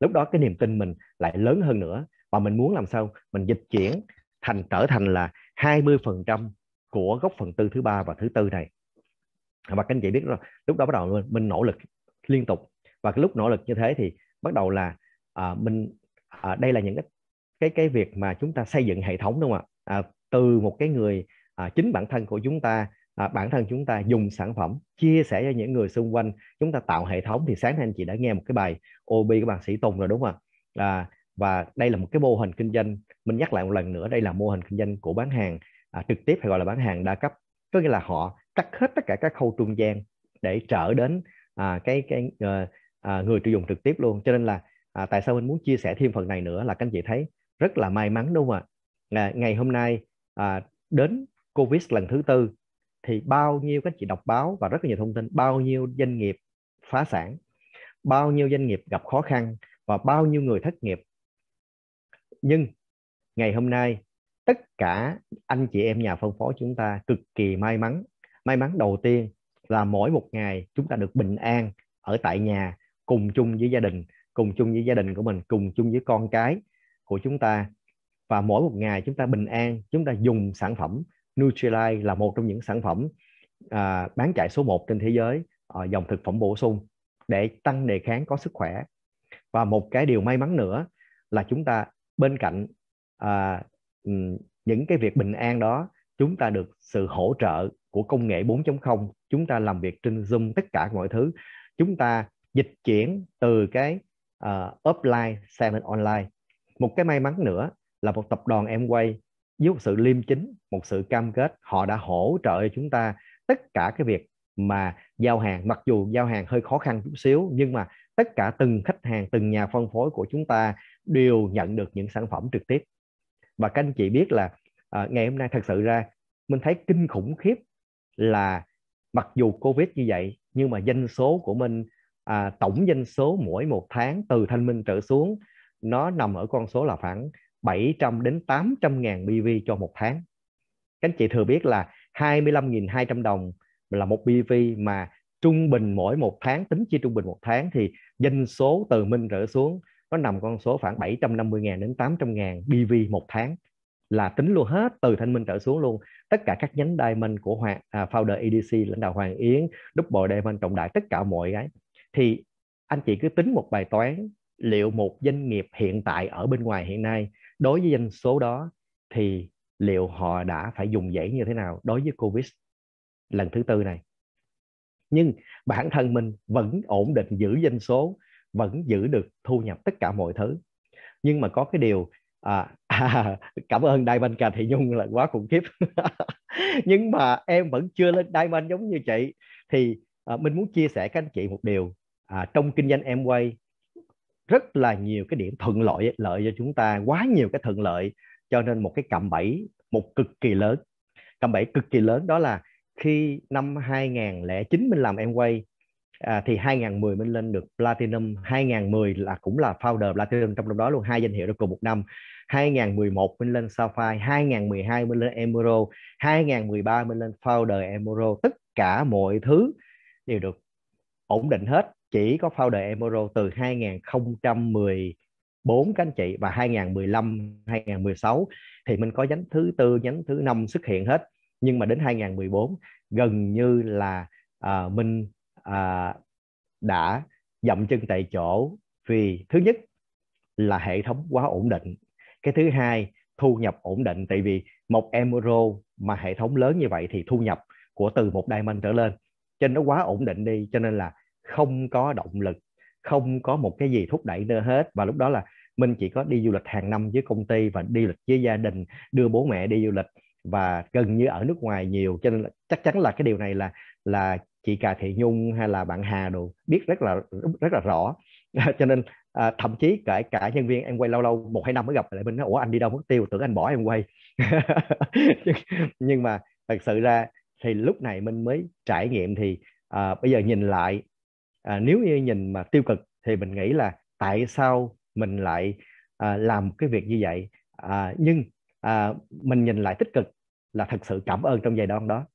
lúc đó cái niềm tin mình lại lớn hơn nữa và mình muốn làm sao mình dịch chuyển thành trở thành là 20% của gốc phần tư thứ ba và thứ tư này và các anh chị biết rồi lúc đó bắt đầu mình, mình nỗ lực liên tục và cái lúc nỗ lực như thế thì bắt đầu là à, mình à, đây là những cái cái cái việc mà chúng ta xây dựng hệ thống đúng không ạ à, từ một cái người à, chính bản thân của chúng ta à, bản thân chúng ta dùng sản phẩm chia sẻ cho những người xung quanh chúng ta tạo hệ thống thì sáng nay anh chị đã nghe một cái bài OB của bạn Sĩ Tùng rồi đúng không ạ à, và đây là một cái mô hình kinh doanh mình nhắc lại một lần nữa đây là mô hình kinh doanh của bán hàng à, trực tiếp hay gọi là bán hàng đa cấp có nghĩa là họ cắt hết tất cả các khâu trung gian để trở đến à, cái cái à, à, người tiêu dùng trực tiếp luôn cho nên là à, tại sao mình muốn chia sẻ thêm phần này nữa là các anh chị thấy rất là may mắn đúng không ạ ngày hôm nay à, đến covid lần thứ tư thì bao nhiêu các chị đọc báo và rất là nhiều thông tin bao nhiêu doanh nghiệp phá sản bao nhiêu doanh nghiệp gặp khó khăn và bao nhiêu người thất nghiệp nhưng ngày hôm nay tất cả anh chị em nhà phân phối chúng ta cực kỳ may mắn may mắn đầu tiên là mỗi một ngày chúng ta được bình an ở tại nhà cùng chung với gia đình cùng chung với gia đình của mình cùng chung với con cái của chúng ta và mỗi một ngày chúng ta bình an chúng ta dùng sản phẩm Nutrilite là một trong những sản phẩm à, bán chạy số 1 trên thế giới ở à, dòng thực phẩm bổ sung để tăng đề kháng có sức khỏe và một cái điều may mắn nữa là chúng ta bên cạnh à, ừ, những cái việc bình an đó chúng ta được sự hỗ trợ của công nghệ 4.0 chúng ta làm việc trên Zoom tất cả mọi thứ chúng ta dịch chuyển từ cái uh, offline sang online một cái may mắn nữa là một tập đoàn em quay với một sự liêm chính một sự cam kết họ đã hỗ trợ chúng ta tất cả cái việc mà giao hàng mặc dù giao hàng hơi khó khăn chút xíu nhưng mà tất cả từng khách hàng từng nhà phân phối của chúng ta đều nhận được những sản phẩm trực tiếp và các anh chị biết là à, ngày hôm nay thật sự ra mình thấy kinh khủng khiếp là mặc dù covid như vậy nhưng mà doanh số của mình à, tổng doanh số mỗi một tháng từ thanh minh trở xuống nó nằm ở con số là khoảng 700 đến 800 ngàn BV cho một tháng. Các anh chị thừa biết là 25.200 đồng là một BV mà trung bình mỗi một tháng tính chia trung bình một tháng thì doanh số từ Minh rỡ xuống nó nằm con số khoảng 750.000 đến 800.000 BV một tháng là tính luôn hết từ Thanh Minh trở xuống luôn tất cả các nhánh diamond của Hoàng à, founder EDC lãnh đạo Hoàng Yến, Double Diamond Trọng Đại tất cả mọi cái thì anh chị cứ tính một bài toán liệu một doanh nghiệp hiện tại ở bên ngoài hiện nay đối với doanh số đó thì liệu họ đã phải dùng dãy như thế nào đối với covid lần thứ tư này nhưng bản thân mình vẫn ổn định giữ doanh số vẫn giữ được thu nhập tất cả mọi thứ nhưng mà có cái điều à, à, cảm ơn Diamond Cà Thị Nhung là quá khủng khiếp nhưng mà em vẫn chưa lên Diamond giống như chị thì à, mình muốn chia sẻ các anh chị một điều à, trong kinh doanh em quay rất là nhiều cái điểm thuận lợi lợi cho chúng ta quá nhiều cái thuận lợi cho nên một cái cạm bẫy một cực kỳ lớn cạm bẫy cực kỳ lớn đó là khi năm 2009 mình làm em quay à, thì 2010 mình lên được platinum 2010 là cũng là founder platinum trong đó luôn hai danh hiệu được cùng một năm 2011 mình lên sapphire 2012 mình lên emerald 2013 mình lên founder emerald tất cả mọi thứ đều được ổn định hết chỉ có founder Emoro từ 2014 các anh chị và 2015 2016 thì mình có nhánh thứ tư nhánh thứ năm xuất hiện hết nhưng mà đến 2014 gần như là à, mình à, đã dậm chân tại chỗ vì thứ nhất là hệ thống quá ổn định cái thứ hai thu nhập ổn định tại vì một euro mà hệ thống lớn như vậy thì thu nhập của từ một diamond trở lên cho nên nó quá ổn định đi cho nên là không có động lực không có một cái gì thúc đẩy nữa hết và lúc đó là mình chỉ có đi du lịch hàng năm với công ty và đi du lịch với gia đình đưa bố mẹ đi du lịch và gần như ở nước ngoài nhiều cho nên là, chắc chắn là cái điều này là là chị cà thị nhung hay là bạn hà đồ biết rất là rất là rõ cho nên à, thậm chí cả cả nhân viên em quay lâu lâu một hai năm mới gặp lại mình nói ủa anh đi đâu mất tiêu tưởng anh bỏ em quay nhưng mà thật sự ra thì lúc này mình mới trải nghiệm thì à, bây giờ nhìn lại à, nếu như nhìn mà tiêu cực thì mình nghĩ là tại sao mình lại à, làm cái việc như vậy à, nhưng à, mình nhìn lại tích cực là thật sự cảm ơn trong giai đoạn đó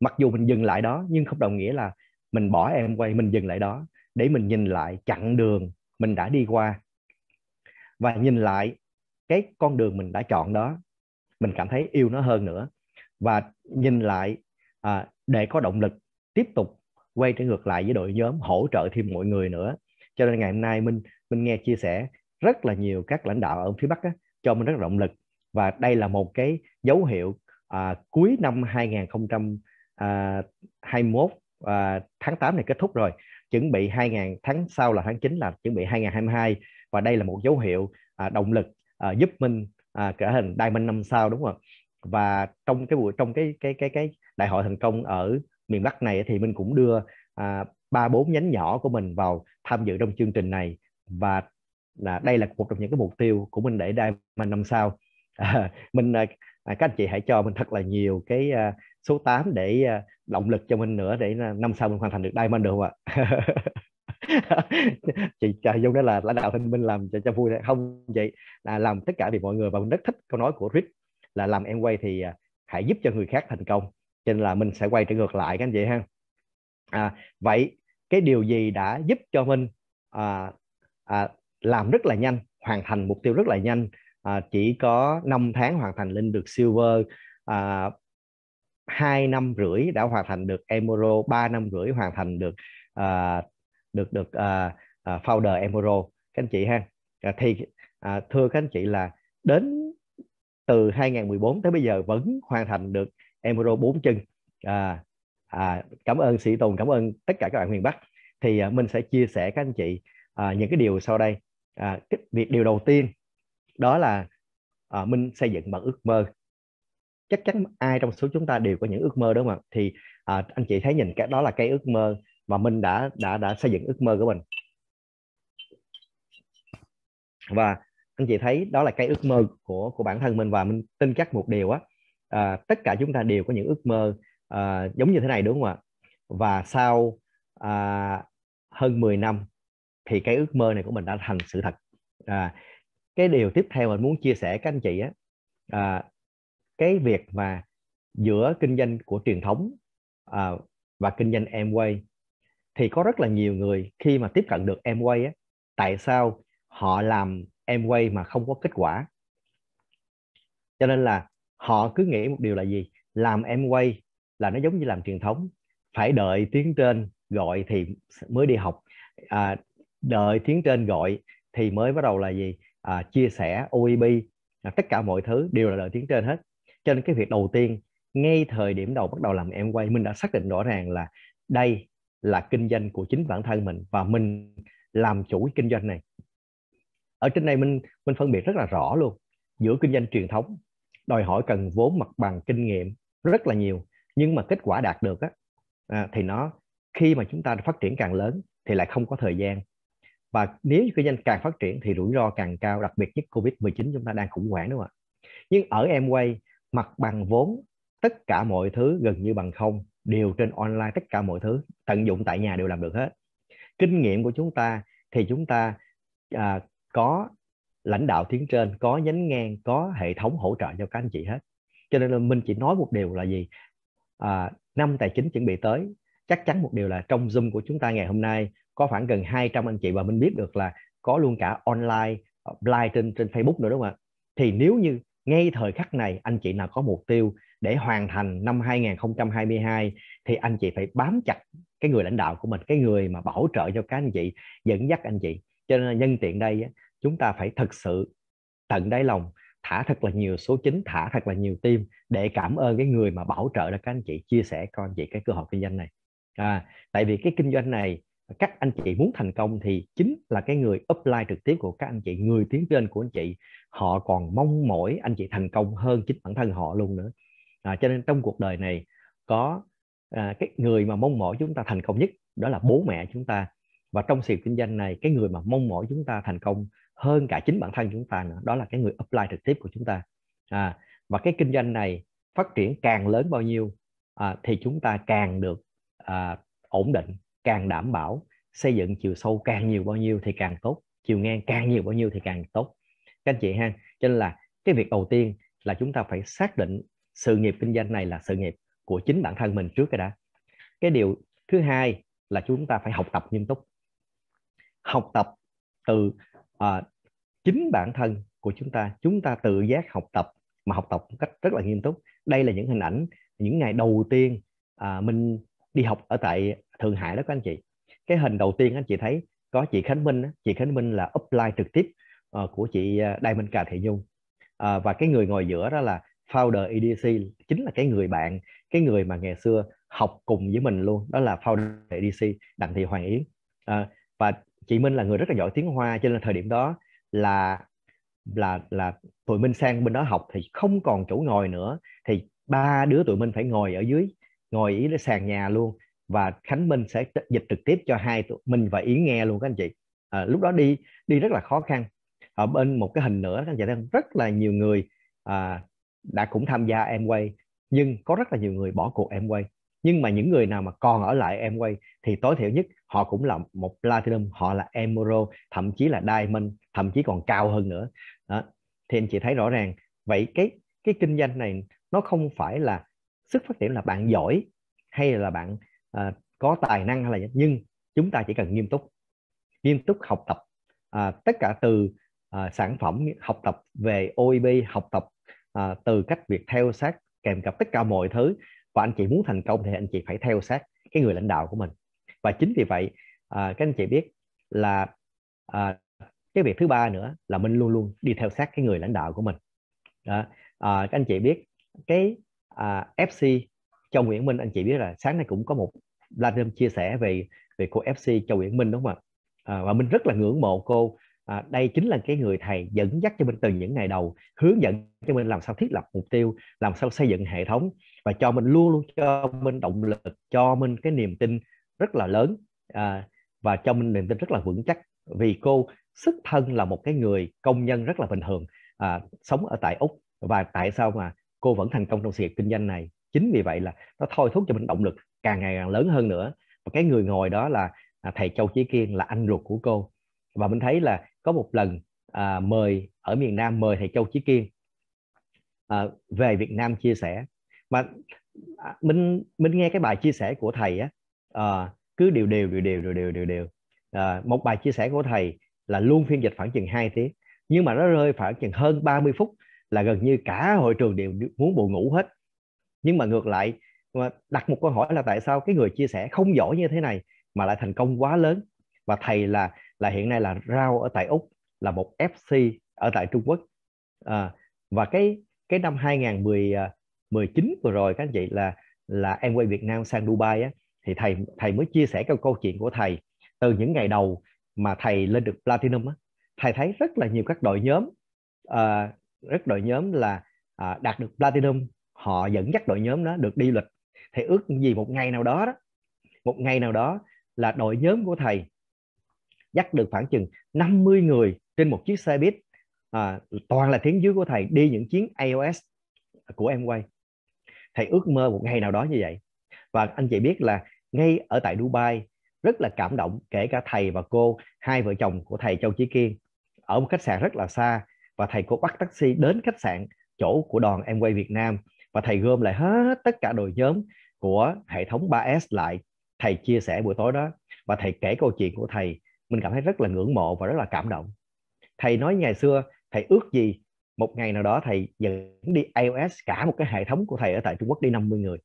mặc dù mình dừng lại đó nhưng không đồng nghĩa là mình bỏ em quay mình dừng lại đó để mình nhìn lại chặng đường mình đã đi qua và nhìn lại cái con đường mình đã chọn đó mình cảm thấy yêu nó hơn nữa và nhìn lại à, để có động lực tiếp tục quay trở ngược lại với đội nhóm hỗ trợ thêm mọi người nữa cho nên ngày hôm nay mình mình nghe chia sẻ rất là nhiều các lãnh đạo ở phía bắc á, cho mình rất là động lực và đây là một cái dấu hiệu à, cuối năm 2021 à, à, tháng 8 này kết thúc rồi chuẩn bị 2000 tháng sau là tháng 9 là chuẩn bị 2022 và đây là một dấu hiệu à, động lực à, giúp mình à, trở thành diamond năm sau đúng không và trong cái buổi trong cái cái cái cái đại hội thành công ở miền Bắc này thì mình cũng đưa à, ba bốn nhánh nhỏ của mình vào tham dự trong chương trình này và là đây là một trong những cái mục tiêu của mình để đai mà năm sau à, mình à, các anh chị hãy cho mình thật là nhiều cái số 8 để động lực cho mình nữa để năm sau mình hoàn thành được diamond được không ạ chị dung đó là lãnh đạo thanh minh làm cho cho vui đấy không vậy là làm tất cả vì mọi người và mình rất thích câu nói của rich là làm em quay thì hãy giúp cho người khác thành công cho nên là mình sẽ quay trở ngược lại các anh chị ha à, vậy cái điều gì đã giúp cho mình à, à, làm rất là nhanh hoàn thành mục tiêu rất là nhanh à, chỉ có 5 tháng hoàn thành lên được silver à, 2 năm rưỡi đã hoàn thành được Emoro 3 năm rưỡi hoàn thành được à, được được à, à, founder Emoro các anh chị ha à, thì à, thưa các anh chị là đến từ 2014 tới bây giờ vẫn hoàn thành được Emuro bốn chân à, à, cảm ơn sĩ Tùng cảm ơn tất cả các bạn miền Bắc thì à, mình sẽ chia sẻ các anh chị à, những cái điều sau đây à, cái việc điều đầu tiên đó là à, mình xây dựng bằng ước mơ chắc chắn ai trong số chúng ta đều có những ước mơ đúng không ạ thì à, anh chị thấy nhìn cái đó là cái ước mơ mà mình đã đã đã xây dựng ước mơ của mình và anh chị thấy đó là cái ước mơ của của bản thân mình và mình tin chắc một điều á à, tất cả chúng ta đều có những ước mơ à, giống như thế này đúng không ạ và sau à, hơn 10 năm thì cái ước mơ này của mình đã thành sự thật à, cái điều tiếp theo mình muốn chia sẻ các anh chị á à, cái việc mà giữa kinh doanh của truyền thống à, và kinh doanh Amway thì có rất là nhiều người khi mà tiếp cận được Amway á, tại sao họ làm Amway mà không có kết quả cho nên là họ cứ nghĩ một điều là gì làm em quay là nó giống như làm truyền thống phải đợi tiếng trên gọi thì mới đi học à, đợi tiếng trên gọi thì mới bắt đầu là gì à, chia sẻ OEB à, tất cả mọi thứ đều là đợi tiếng trên hết cho nên cái việc đầu tiên ngay thời điểm đầu bắt đầu làm em quay mình đã xác định rõ ràng là đây là kinh doanh của chính bản thân mình và mình làm chủ kinh doanh này ở trên này mình mình phân biệt rất là rõ luôn giữa kinh doanh truyền thống đòi hỏi cần vốn mặt bằng kinh nghiệm rất là nhiều nhưng mà kết quả đạt được á, à, thì nó khi mà chúng ta phát triển càng lớn thì lại không có thời gian và nếu kinh doanh càng phát triển thì rủi ro càng cao đặc biệt nhất covid 19 chúng ta đang khủng hoảng đúng không ạ nhưng ở Amway mặt bằng vốn tất cả mọi thứ gần như bằng không đều trên online tất cả mọi thứ tận dụng tại nhà đều làm được hết kinh nghiệm của chúng ta thì chúng ta à, có lãnh đạo tuyến trên có nhánh ngang có hệ thống hỗ trợ cho các anh chị hết cho nên là mình chỉ nói một điều là gì à, năm tài chính chuẩn bị tới chắc chắn một điều là trong zoom của chúng ta ngày hôm nay có khoảng gần 200 anh chị và mình biết được là có luôn cả online live trên trên Facebook nữa đúng không ạ thì nếu như ngay thời khắc này anh chị nào có mục tiêu để hoàn thành năm 2022 thì anh chị phải bám chặt cái người lãnh đạo của mình cái người mà bảo trợ cho các anh chị dẫn dắt anh chị cho nên nhân tiện đây chúng ta phải thật sự tận đáy lòng thả thật là nhiều số 9 thả thật là nhiều tim để cảm ơn cái người mà bảo trợ cho các anh chị chia sẻ con chị cái cơ hội kinh doanh này à, tại vì cái kinh doanh này các anh chị muốn thành công thì chính là cái người upline trực tiếp của các anh chị người tiến trên của anh chị họ còn mong mỏi anh chị thành công hơn chính bản thân họ luôn nữa à, cho nên trong cuộc đời này có à, cái người mà mong mỏi chúng ta thành công nhất đó là bố mẹ chúng ta và trong sự kinh doanh này cái người mà mong mỏi chúng ta thành công hơn cả chính bản thân chúng ta nữa đó là cái người apply trực tiếp của chúng ta à, và cái kinh doanh này phát triển càng lớn bao nhiêu à, thì chúng ta càng được à, ổn định càng đảm bảo xây dựng chiều sâu càng nhiều bao nhiêu thì càng tốt chiều ngang càng nhiều bao nhiêu thì càng tốt các anh chị ha cho nên là cái việc đầu tiên là chúng ta phải xác định sự nghiệp kinh doanh này là sự nghiệp của chính bản thân mình trước cái đã cái điều thứ hai là chúng ta phải học tập nghiêm túc học tập từ à, chính bản thân của chúng ta chúng ta tự giác học tập mà học tập một cách rất là nghiêm túc đây là những hình ảnh những ngày đầu tiên à, mình đi học ở tại thượng hải đó các anh chị cái hình đầu tiên anh chị thấy có chị khánh minh chị khánh minh là upline trực tiếp uh, của chị đài ờ, minh cà thị nhung à, và cái người ngồi giữa đó là founder edc chính là cái người bạn cái người mà ngày xưa học cùng với mình luôn đó là founder edc đặng thị hoàng yến à, và chị Minh là người rất là giỏi tiếng Hoa cho nên là thời điểm đó là là là tụi Minh sang bên đó học thì không còn chỗ ngồi nữa thì ba đứa tụi Minh phải ngồi ở dưới ngồi ý là sàn nhà luôn và Khánh Minh sẽ dịch trực tiếp cho hai tụi Minh và Yến nghe luôn các anh chị à, lúc đó đi đi rất là khó khăn ở bên một cái hình nữa các anh chị thấy rất là nhiều người à, đã cũng tham gia em quay nhưng có rất là nhiều người bỏ cuộc em quay nhưng mà những người nào mà còn ở lại em quay thì tối thiểu nhất họ cũng là một platinum họ là emerald thậm chí là diamond thậm chí còn cao hơn nữa đó. thì anh chị thấy rõ ràng vậy cái cái kinh doanh này nó không phải là sức phát triển là bạn giỏi hay là bạn à, có tài năng hay là nhưng chúng ta chỉ cần nghiêm túc nghiêm túc học tập à, tất cả từ à, sản phẩm học tập về OEB học tập à, từ cách việc theo sát kèm cặp tất cả mọi thứ và anh chị muốn thành công thì anh chị phải theo sát cái người lãnh đạo của mình và chính vì vậy à, các anh chị biết là à, cái việc thứ ba nữa là mình luôn luôn đi theo sát cái người lãnh đạo của mình đó. À, các anh chị biết cái à, FC Châu Nguyễn Minh anh chị biết là sáng nay cũng có một live chia sẻ về về cô FC Châu Nguyễn Minh đúng không ạ à, và mình rất là ngưỡng mộ cô à, đây chính là cái người thầy dẫn dắt cho mình từ những ngày đầu hướng dẫn cho mình làm sao thiết lập mục tiêu làm sao xây dựng hệ thống và cho mình luôn luôn cho mình động lực cho mình cái niềm tin rất là lớn à, và cho mình niềm tin rất là vững chắc vì cô xuất thân là một cái người công nhân rất là bình thường à, sống ở tại úc và tại sao mà cô vẫn thành công trong sự nghiệp kinh doanh này chính vì vậy là nó thôi thúc cho mình động lực càng ngày càng lớn hơn nữa và cái người ngồi đó là à, thầy châu chí kiên là anh ruột của cô và mình thấy là có một lần à, mời ở miền nam mời thầy châu chí kiên à, về việt nam chia sẻ mà à, minh minh nghe cái bài chia sẻ của thầy á à, cứ đều đều đều đều đều đều đều đều à, một bài chia sẻ của thầy là luôn phiên dịch khoảng chừng 2 tiếng nhưng mà nó rơi khoảng chừng hơn 30 phút là gần như cả hội trường đều muốn buồn ngủ hết nhưng mà ngược lại mà đặt một câu hỏi là tại sao cái người chia sẻ không giỏi như thế này mà lại thành công quá lớn và thầy là là hiện nay là rao ở tại úc là một fc ở tại trung quốc à, và cái cái năm 2010 19 vừa rồi các anh chị là là em quay Việt Nam sang Dubai á thì thầy thầy mới chia sẻ cái câu chuyện của thầy từ những ngày đầu mà thầy lên được platinum á thầy thấy rất là nhiều các đội nhóm uh, rất đội nhóm là uh, đạt được platinum họ dẫn dắt đội nhóm đó được đi lịch thầy ước gì một ngày nào đó đó một ngày nào đó là đội nhóm của thầy dắt được khoảng chừng 50 người trên một chiếc xe buýt à, toàn là tiếng dưới của thầy đi những chuyến AOS của em quay thầy ước mơ một ngày nào đó như vậy và anh chị biết là ngay ở tại Dubai rất là cảm động kể cả thầy và cô hai vợ chồng của thầy Châu Chí Kiên ở một khách sạn rất là xa và thầy cô bắt taxi đến khách sạn chỗ của đoàn em quay Việt Nam và thầy gom lại hết tất cả đội nhóm của hệ thống 3S lại thầy chia sẻ buổi tối đó và thầy kể câu chuyện của thầy mình cảm thấy rất là ngưỡng mộ và rất là cảm động thầy nói ngày xưa thầy ước gì một ngày nào đó thầy dẫn đi iOS cả một cái hệ thống của thầy ở tại Trung Quốc đi 50 người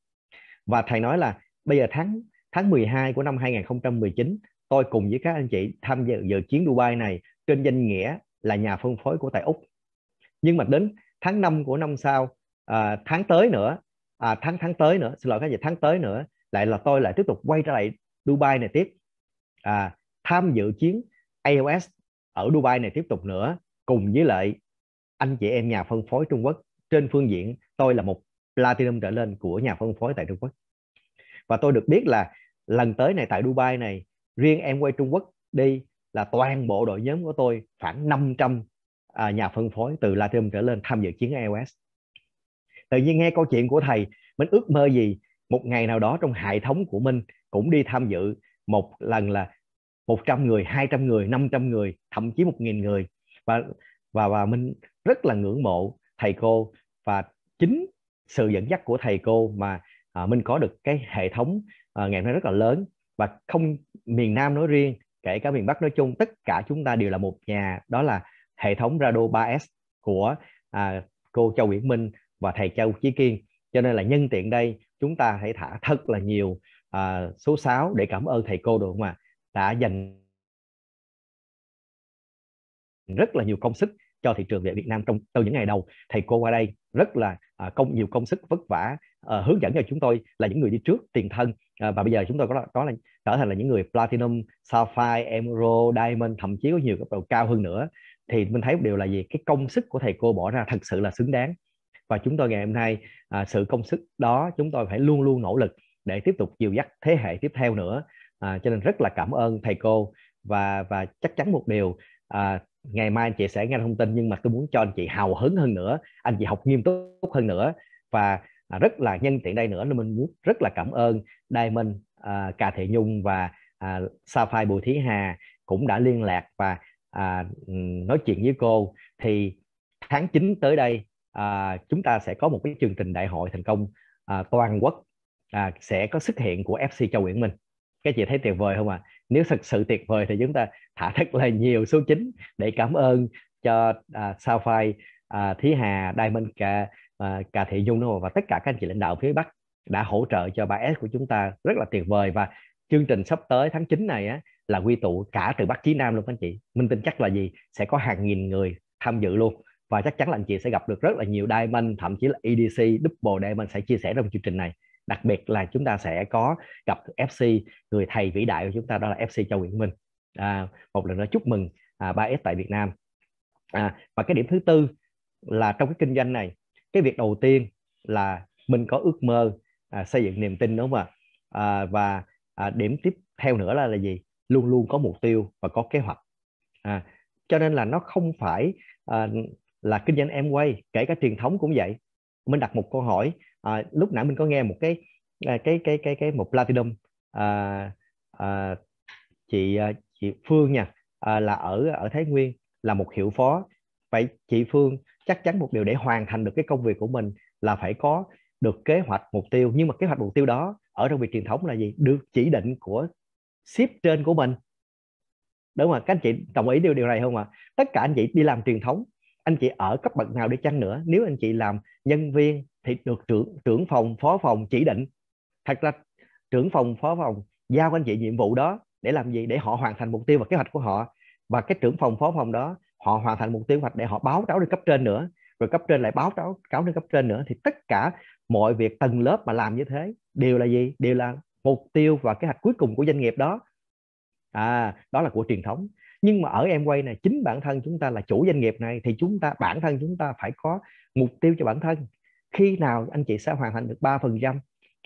và thầy nói là bây giờ tháng tháng 12 của năm 2019 tôi cùng với các anh chị tham dự dự chuyến Dubai này trên danh nghĩa là nhà phân phối của tại Úc nhưng mà đến tháng 5 của năm sau à, tháng tới nữa à, tháng tháng tới nữa xin lỗi các chị tháng tới nữa lại là tôi lại tiếp tục quay trở lại Dubai này tiếp à, tham dự chuyến iOS ở Dubai này tiếp tục nữa cùng với lại anh chị em nhà phân phối Trung Quốc trên phương diện tôi là một platinum trở lên của nhà phân phối tại Trung Quốc và tôi được biết là lần tới này tại Dubai này riêng em quay Trung Quốc đi là toàn bộ đội nhóm của tôi khoảng 500 à, nhà phân phối từ Latin trở lên tham dự chiến iOS. Tự nhiên nghe câu chuyện của thầy, mình ước mơ gì một ngày nào đó trong hệ thống của mình cũng đi tham dự một lần là 100 người, 200 người, 500 người, thậm chí 1.000 người. Và và và minh rất là ngưỡng mộ thầy cô và chính sự dẫn dắt của thầy cô mà à, minh có được cái hệ thống à, ngày hôm nay rất là lớn và không miền nam nói riêng kể cả miền bắc nói chung tất cả chúng ta đều là một nhà đó là hệ thống radio 3s của à, cô châu nguyễn minh và thầy châu chí kiên cho nên là nhân tiện đây chúng ta hãy thả thật là nhiều à, số 6 để cảm ơn thầy cô được không ạ à? đã dành rất là nhiều công sức cho thị trường về Việt Nam trong từ những ngày đầu thầy cô qua đây rất là à, công nhiều công sức vất vả à, hướng dẫn cho chúng tôi là những người đi trước tiền thân à, và bây giờ chúng tôi có có là trở thành là những người platinum, sapphire, emerald, diamond thậm chí có nhiều cấp độ cao hơn nữa thì mình thấy một điều là gì cái công sức của thầy cô bỏ ra thật sự là xứng đáng và chúng tôi ngày hôm nay à, sự công sức đó chúng tôi phải luôn luôn nỗ lực để tiếp tục dìu dắt thế hệ tiếp theo nữa à, cho nên rất là cảm ơn thầy cô và và chắc chắn một điều à, ngày mai anh chị sẽ nghe thông tin nhưng mà tôi muốn cho anh chị hào hứng hơn nữa anh chị học nghiêm túc hơn nữa và à, rất là nhân tiện đây nữa nên mình muốn rất là cảm ơn Diamond, à, Cà Thị Nhung và à, Sapphire Bùi Thí Hà cũng đã liên lạc và à, nói chuyện với cô thì tháng 9 tới đây à, chúng ta sẽ có một cái chương trình đại hội thành công à, toàn quốc à, sẽ có xuất hiện của FC Châu nguyễn Minh các chị thấy tuyệt vời không ạ à? nếu thật sự tuyệt vời thì chúng ta thả thật là nhiều số 9 để cảm ơn cho à, Sapphire, à, Thí Hà, Diamond, cả à, cả Thị Dung đúng không? và tất cả các anh chị lãnh đạo phía Bắc đã hỗ trợ cho 3S của chúng ta rất là tuyệt vời và chương trình sắp tới tháng 9 này á, là quy tụ cả từ Bắc chí Nam luôn các anh chị. Minh tin chắc là gì? Sẽ có hàng nghìn người tham dự luôn và chắc chắn là anh chị sẽ gặp được rất là nhiều diamond thậm chí là EDC double diamond sẽ chia sẻ trong chương trình này đặc biệt là chúng ta sẽ có gặp FC người thầy vĩ đại của chúng ta đó là FC Châu Nguyễn Minh à, một lần nữa chúc mừng à, 3S tại Việt Nam à, và cái điểm thứ tư là trong cái kinh doanh này cái việc đầu tiên là mình có ước mơ à, xây dựng niềm tin đúng không ạ à, và à, điểm tiếp theo nữa là là gì luôn luôn có mục tiêu và có kế hoạch à, cho nên là nó không phải à, là kinh doanh em quay kể cả truyền thống cũng vậy mình đặt một câu hỏi à, lúc nãy mình có nghe một cái à, cái cái cái cái, một platinum à, à, chị à, chị Phương nha à, là ở ở Thái Nguyên là một hiệu phó vậy chị Phương chắc chắn một điều để hoàn thành được cái công việc của mình là phải có được kế hoạch mục tiêu nhưng mà kế hoạch mục tiêu đó ở trong việc truyền thống là gì được chỉ định của ship trên của mình đúng mà các anh chị đồng ý điều điều này không ạ à? tất cả anh chị đi làm truyền thống anh chị ở cấp bậc nào đi chăng nữa nếu anh chị làm nhân viên thì được trưởng trưởng phòng phó phòng chỉ định thật ra trưởng phòng phó phòng giao anh chị nhiệm vụ đó để làm gì để họ hoàn thành mục tiêu và kế hoạch của họ và cái trưởng phòng phó phòng đó họ hoàn thành mục tiêu hoạch để họ báo cáo lên cấp trên nữa rồi cấp trên lại báo cáo cáo lên cấp trên nữa thì tất cả mọi việc tầng lớp mà làm như thế đều là gì đều là mục tiêu và kế hoạch cuối cùng của doanh nghiệp đó à đó là của truyền thống nhưng mà ở em quay này chính bản thân chúng ta là chủ doanh nghiệp này thì chúng ta bản thân chúng ta phải có mục tiêu cho bản thân khi nào anh chị sẽ hoàn thành được 3%,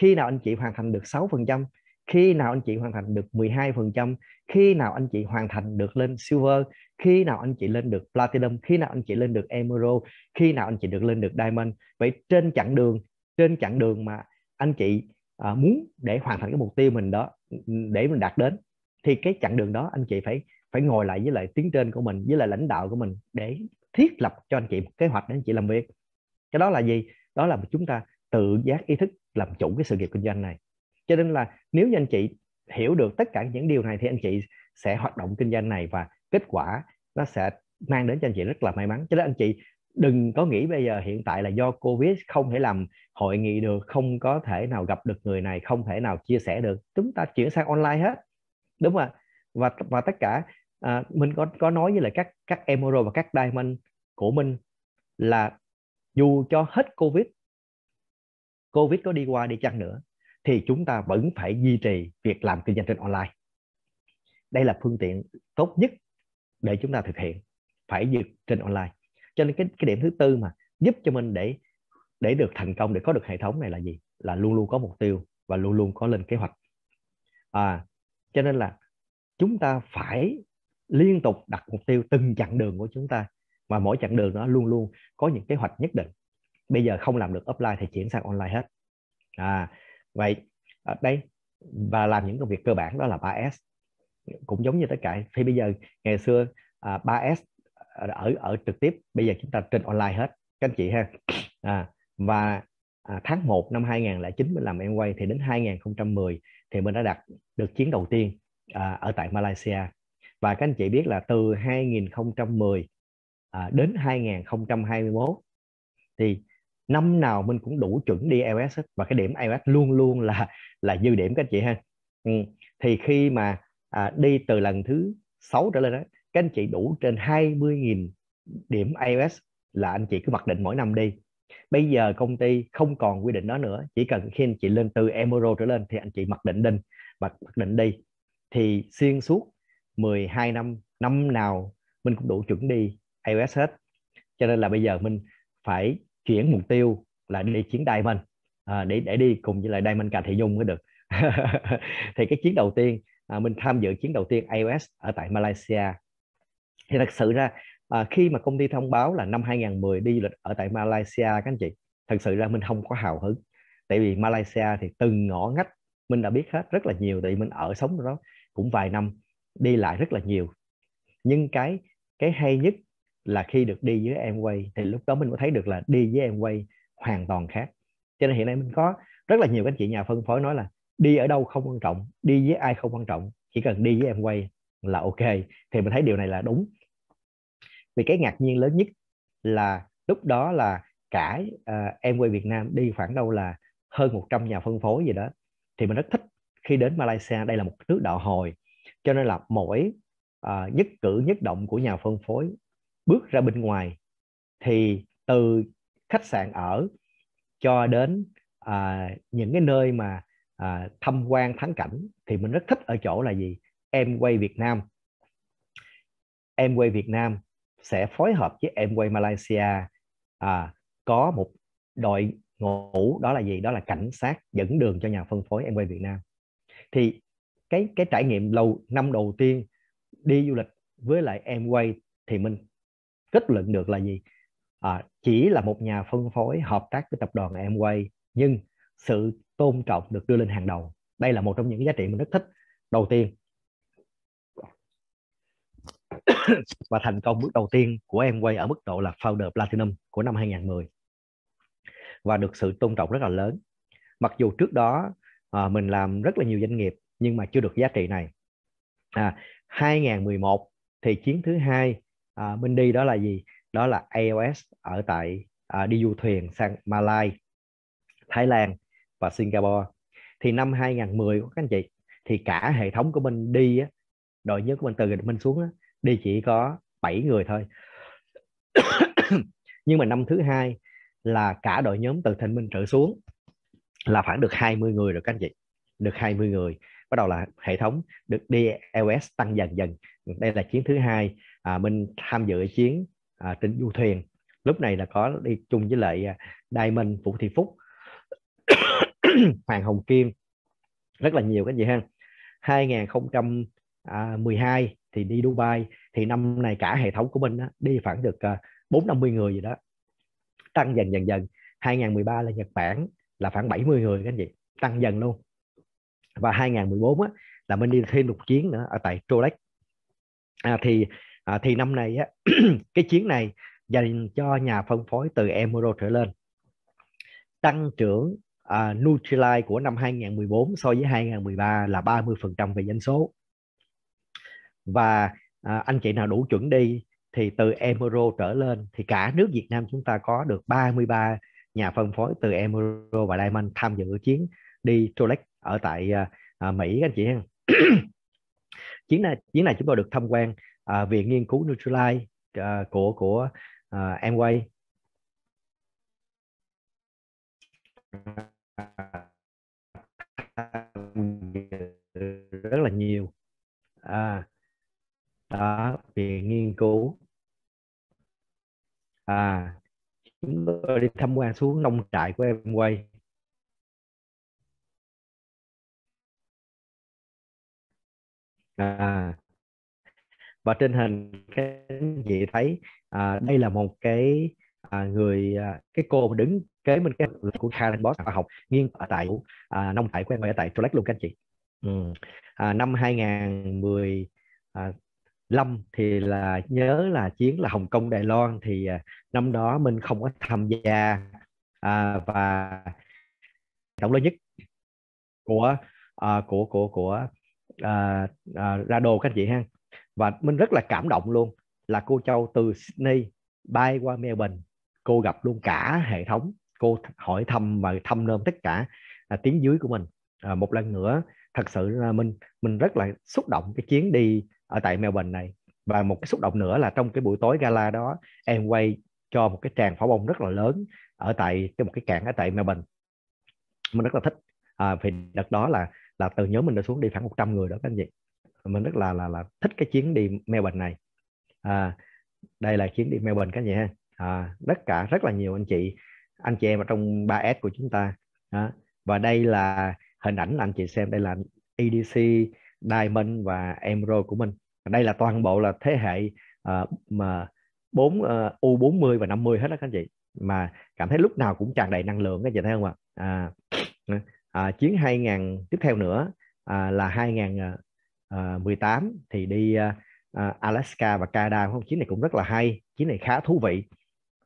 khi nào anh chị hoàn thành được 6%, khi nào anh chị hoàn thành được 12%, khi nào anh chị hoàn thành được lên silver, khi nào anh chị lên được platinum, khi nào anh chị lên được emerald, khi nào anh chị được lên được diamond. Vậy trên chặng đường, trên chặng đường mà anh chị à, muốn để hoàn thành cái mục tiêu mình đó để mình đạt đến thì cái chặng đường đó anh chị phải phải ngồi lại với lại tiến trên của mình với lại lãnh đạo của mình để thiết lập cho anh chị một kế hoạch để anh chị làm việc cái đó là gì đó là chúng ta tự giác ý thức làm chủ cái sự nghiệp kinh doanh này cho nên là nếu như anh chị hiểu được tất cả những điều này thì anh chị sẽ hoạt động kinh doanh này và kết quả nó sẽ mang đến cho anh chị rất là may mắn cho nên anh chị đừng có nghĩ bây giờ hiện tại là do covid không thể làm hội nghị được không có thể nào gặp được người này không thể nào chia sẻ được chúng ta chuyển sang online hết đúng không ạ và và tất cả à, mình có có nói với lại các các emerald và các diamond của mình là dù cho hết covid covid có đi qua đi chăng nữa thì chúng ta vẫn phải duy trì việc làm kinh doanh trên online đây là phương tiện tốt nhất để chúng ta thực hiện phải dược trên online cho nên cái cái điểm thứ tư mà giúp cho mình để để được thành công để có được hệ thống này là gì là luôn luôn có mục tiêu và luôn luôn có lên kế hoạch à cho nên là chúng ta phải liên tục đặt mục tiêu từng chặng đường của chúng ta mà mỗi chặng đường nó luôn luôn có những kế hoạch nhất định bây giờ không làm được offline thì chuyển sang online hết à vậy ở à, đây và làm những công việc cơ bản đó là 3S cũng giống như tất cả thì bây giờ ngày xưa à, 3S ở ở trực tiếp bây giờ chúng ta trên online hết các anh chị ha à, và à, tháng 1 năm 2009 mình làm em quay thì đến 2010 thì mình đã đặt được chuyến đầu tiên à, ở tại Malaysia và các anh chị biết là từ 2010 à, đến 2021 thì năm nào mình cũng đủ chuẩn đi iOS hết. và cái điểm iOS luôn luôn là là dư điểm các anh chị ha ừ. thì khi mà à, đi từ lần thứ 6 trở lên đó các anh chị đủ trên 20.000 điểm iOS là anh chị cứ mặc định mỗi năm đi bây giờ công ty không còn quy định đó nữa chỉ cần khi anh chị lên từ emerald trở lên thì anh chị mặc định định mặc, mặc định đi thì xuyên suốt 12 năm năm nào mình cũng đủ chuẩn đi iOS hết cho nên là bây giờ mình phải chuyển mục tiêu là đi chiến Diamond à, để để đi cùng với lại Diamond cà thị dung mới được thì cái chiến đầu tiên à, mình tham dự chiến đầu tiên iOS ở tại Malaysia thì thật sự ra à, khi mà công ty thông báo là năm 2010 đi du lịch ở tại Malaysia các anh chị thật sự ra mình không có hào hứng tại vì Malaysia thì từng ngõ ngách mình đã biết hết rất là nhiều tại vì mình ở sống đó cũng vài năm đi lại rất là nhiều nhưng cái cái hay nhất là khi được đi với em quay thì lúc đó mình có thấy được là đi với em quay hoàn toàn khác cho nên hiện nay mình có rất là nhiều các chị nhà phân phối nói là đi ở đâu không quan trọng đi với ai không quan trọng chỉ cần đi với em quay là ok thì mình thấy điều này là đúng vì cái ngạc nhiên lớn nhất là lúc đó là cả uh, em quay Việt Nam đi khoảng đâu là hơn 100 nhà phân phối gì đó thì mình rất thích khi đến Malaysia đây là một nước đạo hồi cho nên là mỗi uh, nhất cử nhất động của nhà phân phối bước ra bên ngoài thì từ khách sạn ở cho đến à, những cái nơi mà à, tham quan thắng cảnh thì mình rất thích ở chỗ là gì em quay Việt Nam em quay Việt Nam sẽ phối hợp với em quay Malaysia à, có một đội ngũ đó là gì đó là cảnh sát dẫn đường cho nhà phân phối em quay Việt Nam thì cái cái trải nghiệm lâu năm đầu tiên đi du lịch với lại em quay thì mình kết luận được là gì à, chỉ là một nhà phân phối hợp tác với tập đoàn Amway nhưng sự tôn trọng được đưa lên hàng đầu đây là một trong những giá trị mình rất thích đầu tiên và thành công bước đầu tiên của Amway ở mức độ là founder platinum của năm 2010 và được sự tôn trọng rất là lớn mặc dù trước đó à, mình làm rất là nhiều doanh nghiệp nhưng mà chưa được giá trị này à, 2011 thì chiến thứ hai à, ờ, mình đi đó là gì đó là AOS ở tại à, đi du thuyền sang Malai Thái Lan và Singapore thì năm 2010 của các anh chị thì cả hệ thống của mình đi á, đội nhóm của mình từ mình xuống á, đi chỉ có 7 người thôi nhưng mà năm thứ hai là cả đội nhóm từ thành Minh trở xuống là khoảng được 20 người rồi các anh chị được 20 người bắt đầu là hệ thống được DLS e tăng dần dần đây là chiến thứ hai à, mình tham dự chiến à, trên du thuyền lúc này là có đi chung với lại à, Diamond Vũ Thị Phúc Hoàng Hồng Kim rất là nhiều cái gì ha 2012 à, thì đi Dubai thì năm này cả hệ thống của mình á, đi khoảng được à, bốn năm mươi người gì đó tăng dần dần dần 2013 là Nhật Bản là khoảng 70 người các anh chị tăng dần luôn và 2014 á, là mình đi thêm một chiến nữa ở tại Trolex à, thì à, thì năm nay á, cái chiến này dành cho nhà phân phối từ Emerald trở lên tăng trưởng à, Nutrilite của năm 2014 so với 2013 là 30% về doanh số và à, anh chị nào đủ chuẩn đi thì từ Emerald trở lên thì cả nước Việt Nam chúng ta có được 33 nhà phân phối từ Emerald và Diamond tham dự chiến đi Trolex ở tại à, à, Mỹ các anh chị ha. Chiến này chiến này chúng tôi được tham quan à, viện nghiên cứu Nutrilite à, của của à, Amway rất là nhiều à, đó viện nghiên cứu à chúng tôi đi tham quan xuống nông trại của em quay à, và trên hình các anh chị thấy à, đây là một cái à, người à, cái cô đứng kế bên cái của Karen Boss học nghiên ở tại à, nông trại của em ở tại Trolex luôn các anh chị ừ. à, năm 2015 thì là nhớ là chiến là Hồng Kông Đài Loan thì à, năm đó mình không có tham gia à, và tổng lớn nhất của à, của của của à, à, ra đồ các anh chị ha và mình rất là cảm động luôn là cô Châu từ Sydney bay qua Melbourne cô gặp luôn cả hệ thống cô hỏi thăm và thăm nôm tất cả à, tiếng dưới của mình à, một lần nữa thật sự là mình mình rất là xúc động cái chuyến đi ở tại Melbourne này và một cái xúc động nữa là trong cái buổi tối gala đó em quay cho một cái tràng pháo bông rất là lớn ở tại cái một cái cảng ở tại Melbourne mình rất là thích à, vì đợt đó là là từ nhóm mình đã xuống đi khoảng 100 người đó các anh chị mình rất là là là thích cái chuyến đi Melbourne này à, đây là chuyến đi Melbourne các anh chị ha à, tất cả rất là nhiều anh chị anh chị em ở trong 3S của chúng ta à, và đây là hình ảnh anh chị xem đây là EDC Diamond và Emerald của mình đây là toàn bộ là thế hệ uh, mà 4 uh, U40 và 50 hết đó các anh chị mà cảm thấy lúc nào cũng tràn đầy năng lượng các anh chị thấy không ạ à, à, chuyến 2000 tiếp theo nữa à, là 2018 à, à, thì đi à, à, Alaska và Canada không chuyến này cũng rất là hay chuyến này khá thú vị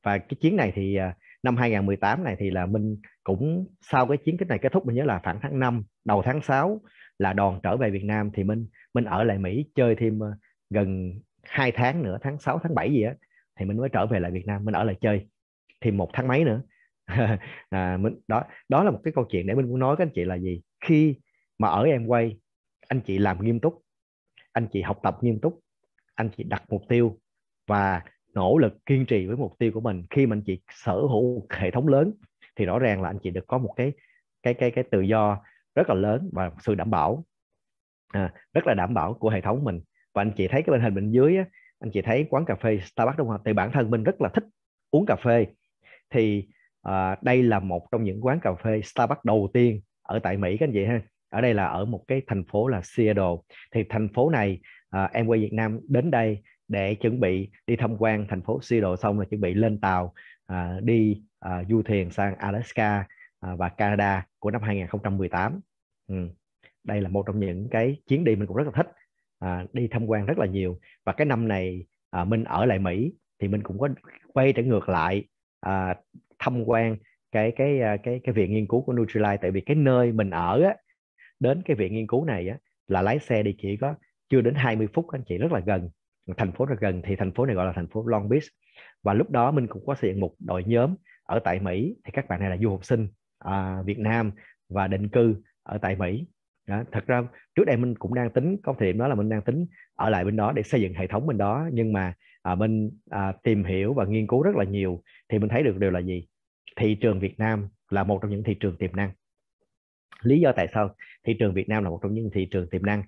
và cái chuyến này thì năm 2018 này thì là mình cũng sau cái chiến kích này kết thúc mình nhớ là khoảng tháng 5 đầu tháng 6 là đoàn trở về Việt Nam thì mình mình ở lại Mỹ chơi thêm gần 2 tháng nữa tháng 6 tháng 7 gì á thì mình mới trở về lại Việt Nam mình ở lại chơi thì một tháng mấy nữa à, mình đó đó là một cái câu chuyện để mình muốn nói các anh chị là gì khi mà ở em quay anh chị làm nghiêm túc anh chị học tập nghiêm túc anh chị đặt mục tiêu và nỗ lực kiên trì với mục tiêu của mình khi mà anh chị sở hữu một hệ thống lớn thì rõ ràng là anh chị được có một cái cái cái cái tự do rất là lớn và sự đảm bảo à, rất là đảm bảo của hệ thống mình và anh chị thấy cái bên hình bên dưới á, anh chị thấy quán cà phê Starbucks đúng không? Thì bản thân mình rất là thích uống cà phê thì à, đây là một trong những quán cà phê Starbucks đầu tiên ở tại Mỹ các anh chị ha ở đây là ở một cái thành phố là Seattle thì thành phố này à, em quay Việt Nam đến đây để chuẩn bị đi tham quan thành phố Seattle xong là chuẩn bị lên tàu à, đi à, du thuyền sang Alaska à, và Canada của năm 2018 ừ. đây là một trong những cái chuyến đi mình cũng rất là thích à, đi tham quan rất là nhiều và cái năm này à, mình ở lại Mỹ thì mình cũng có quay trở ngược lại à, tham quan cái cái à, cái cái viện nghiên cứu của Nutrilite tại vì cái nơi mình ở á, đến cái viện nghiên cứu này á, là lái xe đi chỉ có chưa đến 20 phút anh chị rất là gần thành phố rất gần thì thành phố này gọi là thành phố Long Beach và lúc đó mình cũng có xây dựng một đội nhóm ở tại Mỹ thì các bạn này là du học sinh à, Việt Nam và định cư ở tại Mỹ đó. thật ra trước đây mình cũng đang tính có thời điểm đó là mình đang tính ở lại bên đó để xây dựng hệ thống bên đó nhưng mà à, mình à, tìm hiểu và nghiên cứu rất là nhiều thì mình thấy được điều là gì thị trường Việt Nam là một trong những thị trường tiềm năng lý do tại sao thị trường Việt Nam là một trong những thị trường tiềm năng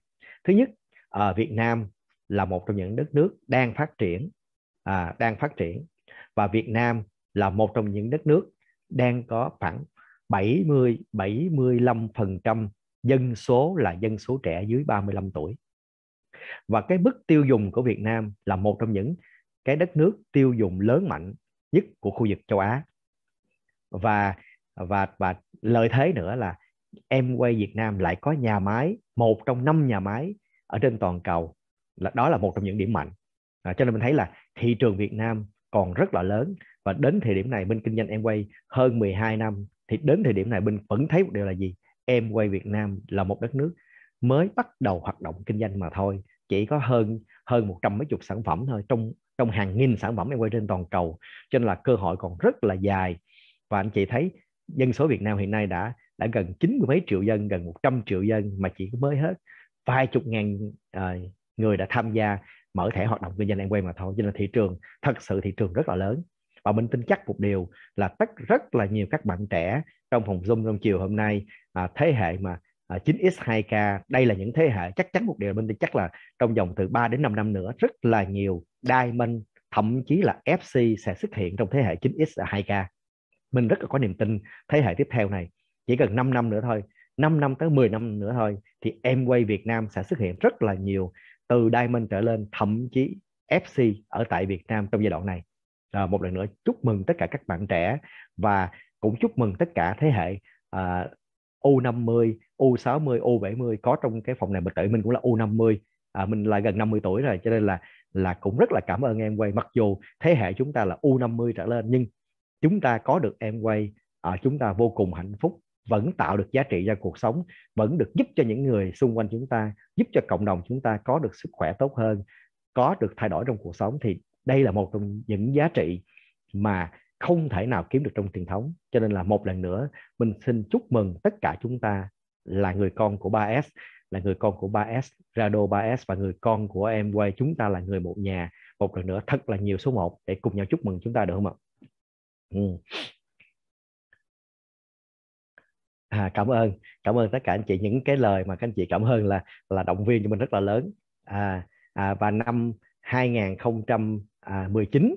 thứ nhất à, Việt Nam là một trong những đất nước đang phát triển à, đang phát triển và Việt Nam là một trong những đất nước đang có khoảng 70 75% dân số là dân số trẻ dưới 35 tuổi và cái mức tiêu dùng của Việt Nam là một trong những cái đất nước tiêu dùng lớn mạnh nhất của khu vực châu Á và và và lợi thế nữa là em quay Việt Nam lại có nhà máy một trong năm nhà máy ở trên toàn cầu là đó là một trong những điểm mạnh à, cho nên mình thấy là thị trường Việt Nam còn rất là lớn và đến thời điểm này bên kinh doanh em quay hơn 12 năm thì đến thời điểm này mình vẫn thấy một điều là gì em quay Việt Nam là một đất nước mới bắt đầu hoạt động kinh doanh mà thôi chỉ có hơn hơn một trăm mấy chục sản phẩm thôi trong trong hàng nghìn sản phẩm em quay trên toàn cầu cho nên là cơ hội còn rất là dài và anh chị thấy dân số Việt Nam hiện nay đã đã gần chín mươi mấy triệu dân gần một trăm triệu dân mà chỉ mới hết vài chục ngàn uh, người đã tham gia mở thẻ hoạt động kinh doanh em quay mà thôi cho nên thị trường thật sự thị trường rất là lớn và mình tin chắc một điều là tất rất là nhiều các bạn trẻ trong phòng zoom trong chiều hôm nay à, thế hệ mà à, 9X2K đây là những thế hệ chắc chắn một điều mình tin chắc là trong vòng từ 3 đến 5 năm nữa rất là nhiều diamond thậm chí là FC sẽ xuất hiện trong thế hệ 9X2K mình rất là có niềm tin thế hệ tiếp theo này chỉ cần 5 năm nữa thôi 5 năm tới 10 năm nữa thôi thì em quay Việt Nam sẽ xuất hiện rất là nhiều từ diamond trở lên thậm chí FC ở tại Việt Nam trong giai đoạn này à, một lần nữa chúc mừng tất cả các bạn trẻ và cũng chúc mừng tất cả thế hệ à, U50, U60, U70 có trong cái phòng này bật tự mình cũng là U50 à, mình là gần 50 tuổi rồi cho nên là là cũng rất là cảm ơn em quay mặc dù thế hệ chúng ta là U50 trở lên nhưng chúng ta có được em quay à, chúng ta vô cùng hạnh phúc vẫn tạo được giá trị cho cuộc sống vẫn được giúp cho những người xung quanh chúng ta giúp cho cộng đồng chúng ta có được sức khỏe tốt hơn có được thay đổi trong cuộc sống thì đây là một trong những giá trị mà không thể nào kiếm được trong truyền thống cho nên là một lần nữa mình xin chúc mừng tất cả chúng ta là người con của 3S là người con của 3S Rado 3S và người con của em quay chúng ta là người một nhà một lần nữa thật là nhiều số 1 để cùng nhau chúc mừng chúng ta được không ạ ừ. à, cảm ơn cảm ơn tất cả anh chị những cái lời mà các anh chị cảm ơn là là động viên cho mình rất là lớn à, à, và năm 2019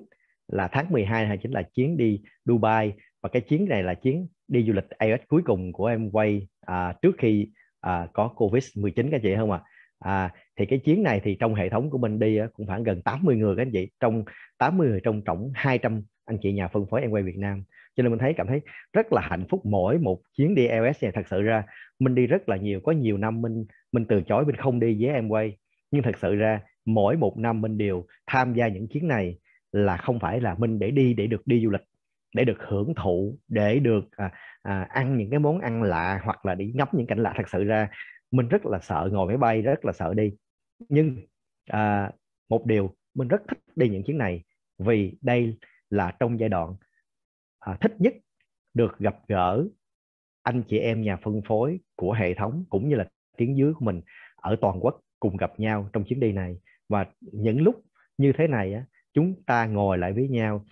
là tháng 12 hay chính là chuyến đi Dubai và cái chuyến này là chuyến đi du lịch AS cuối cùng của em quay à, trước khi à, có Covid 19 các anh chị không ạ? À? à, thì cái chuyến này thì trong hệ thống của mình đi cũng khoảng gần 80 người các anh chị trong 80 người trong tổng 200 anh chị nhà phân phối em quay Việt Nam cho nên mình thấy cảm thấy rất là hạnh phúc mỗi một chuyến đi LS này thật sự ra mình đi rất là nhiều có nhiều năm mình mình từ chối mình không đi với em quay nhưng thật sự ra mỗi một năm mình đều tham gia những chuyến này là không phải là mình để đi để được đi du lịch để được hưởng thụ để được à, à, ăn những cái món ăn lạ hoặc là đi ngắm những cảnh lạ thật sự ra mình rất là sợ ngồi máy bay rất là sợ đi nhưng à, một điều mình rất thích đi những chuyến này vì đây là trong giai đoạn à, thích nhất được gặp gỡ anh chị em nhà phân phối của hệ thống cũng như là tiếng dưới của mình ở toàn quốc cùng gặp nhau trong chuyến đi này và những lúc như thế này á, chúng ta ngồi lại với nhau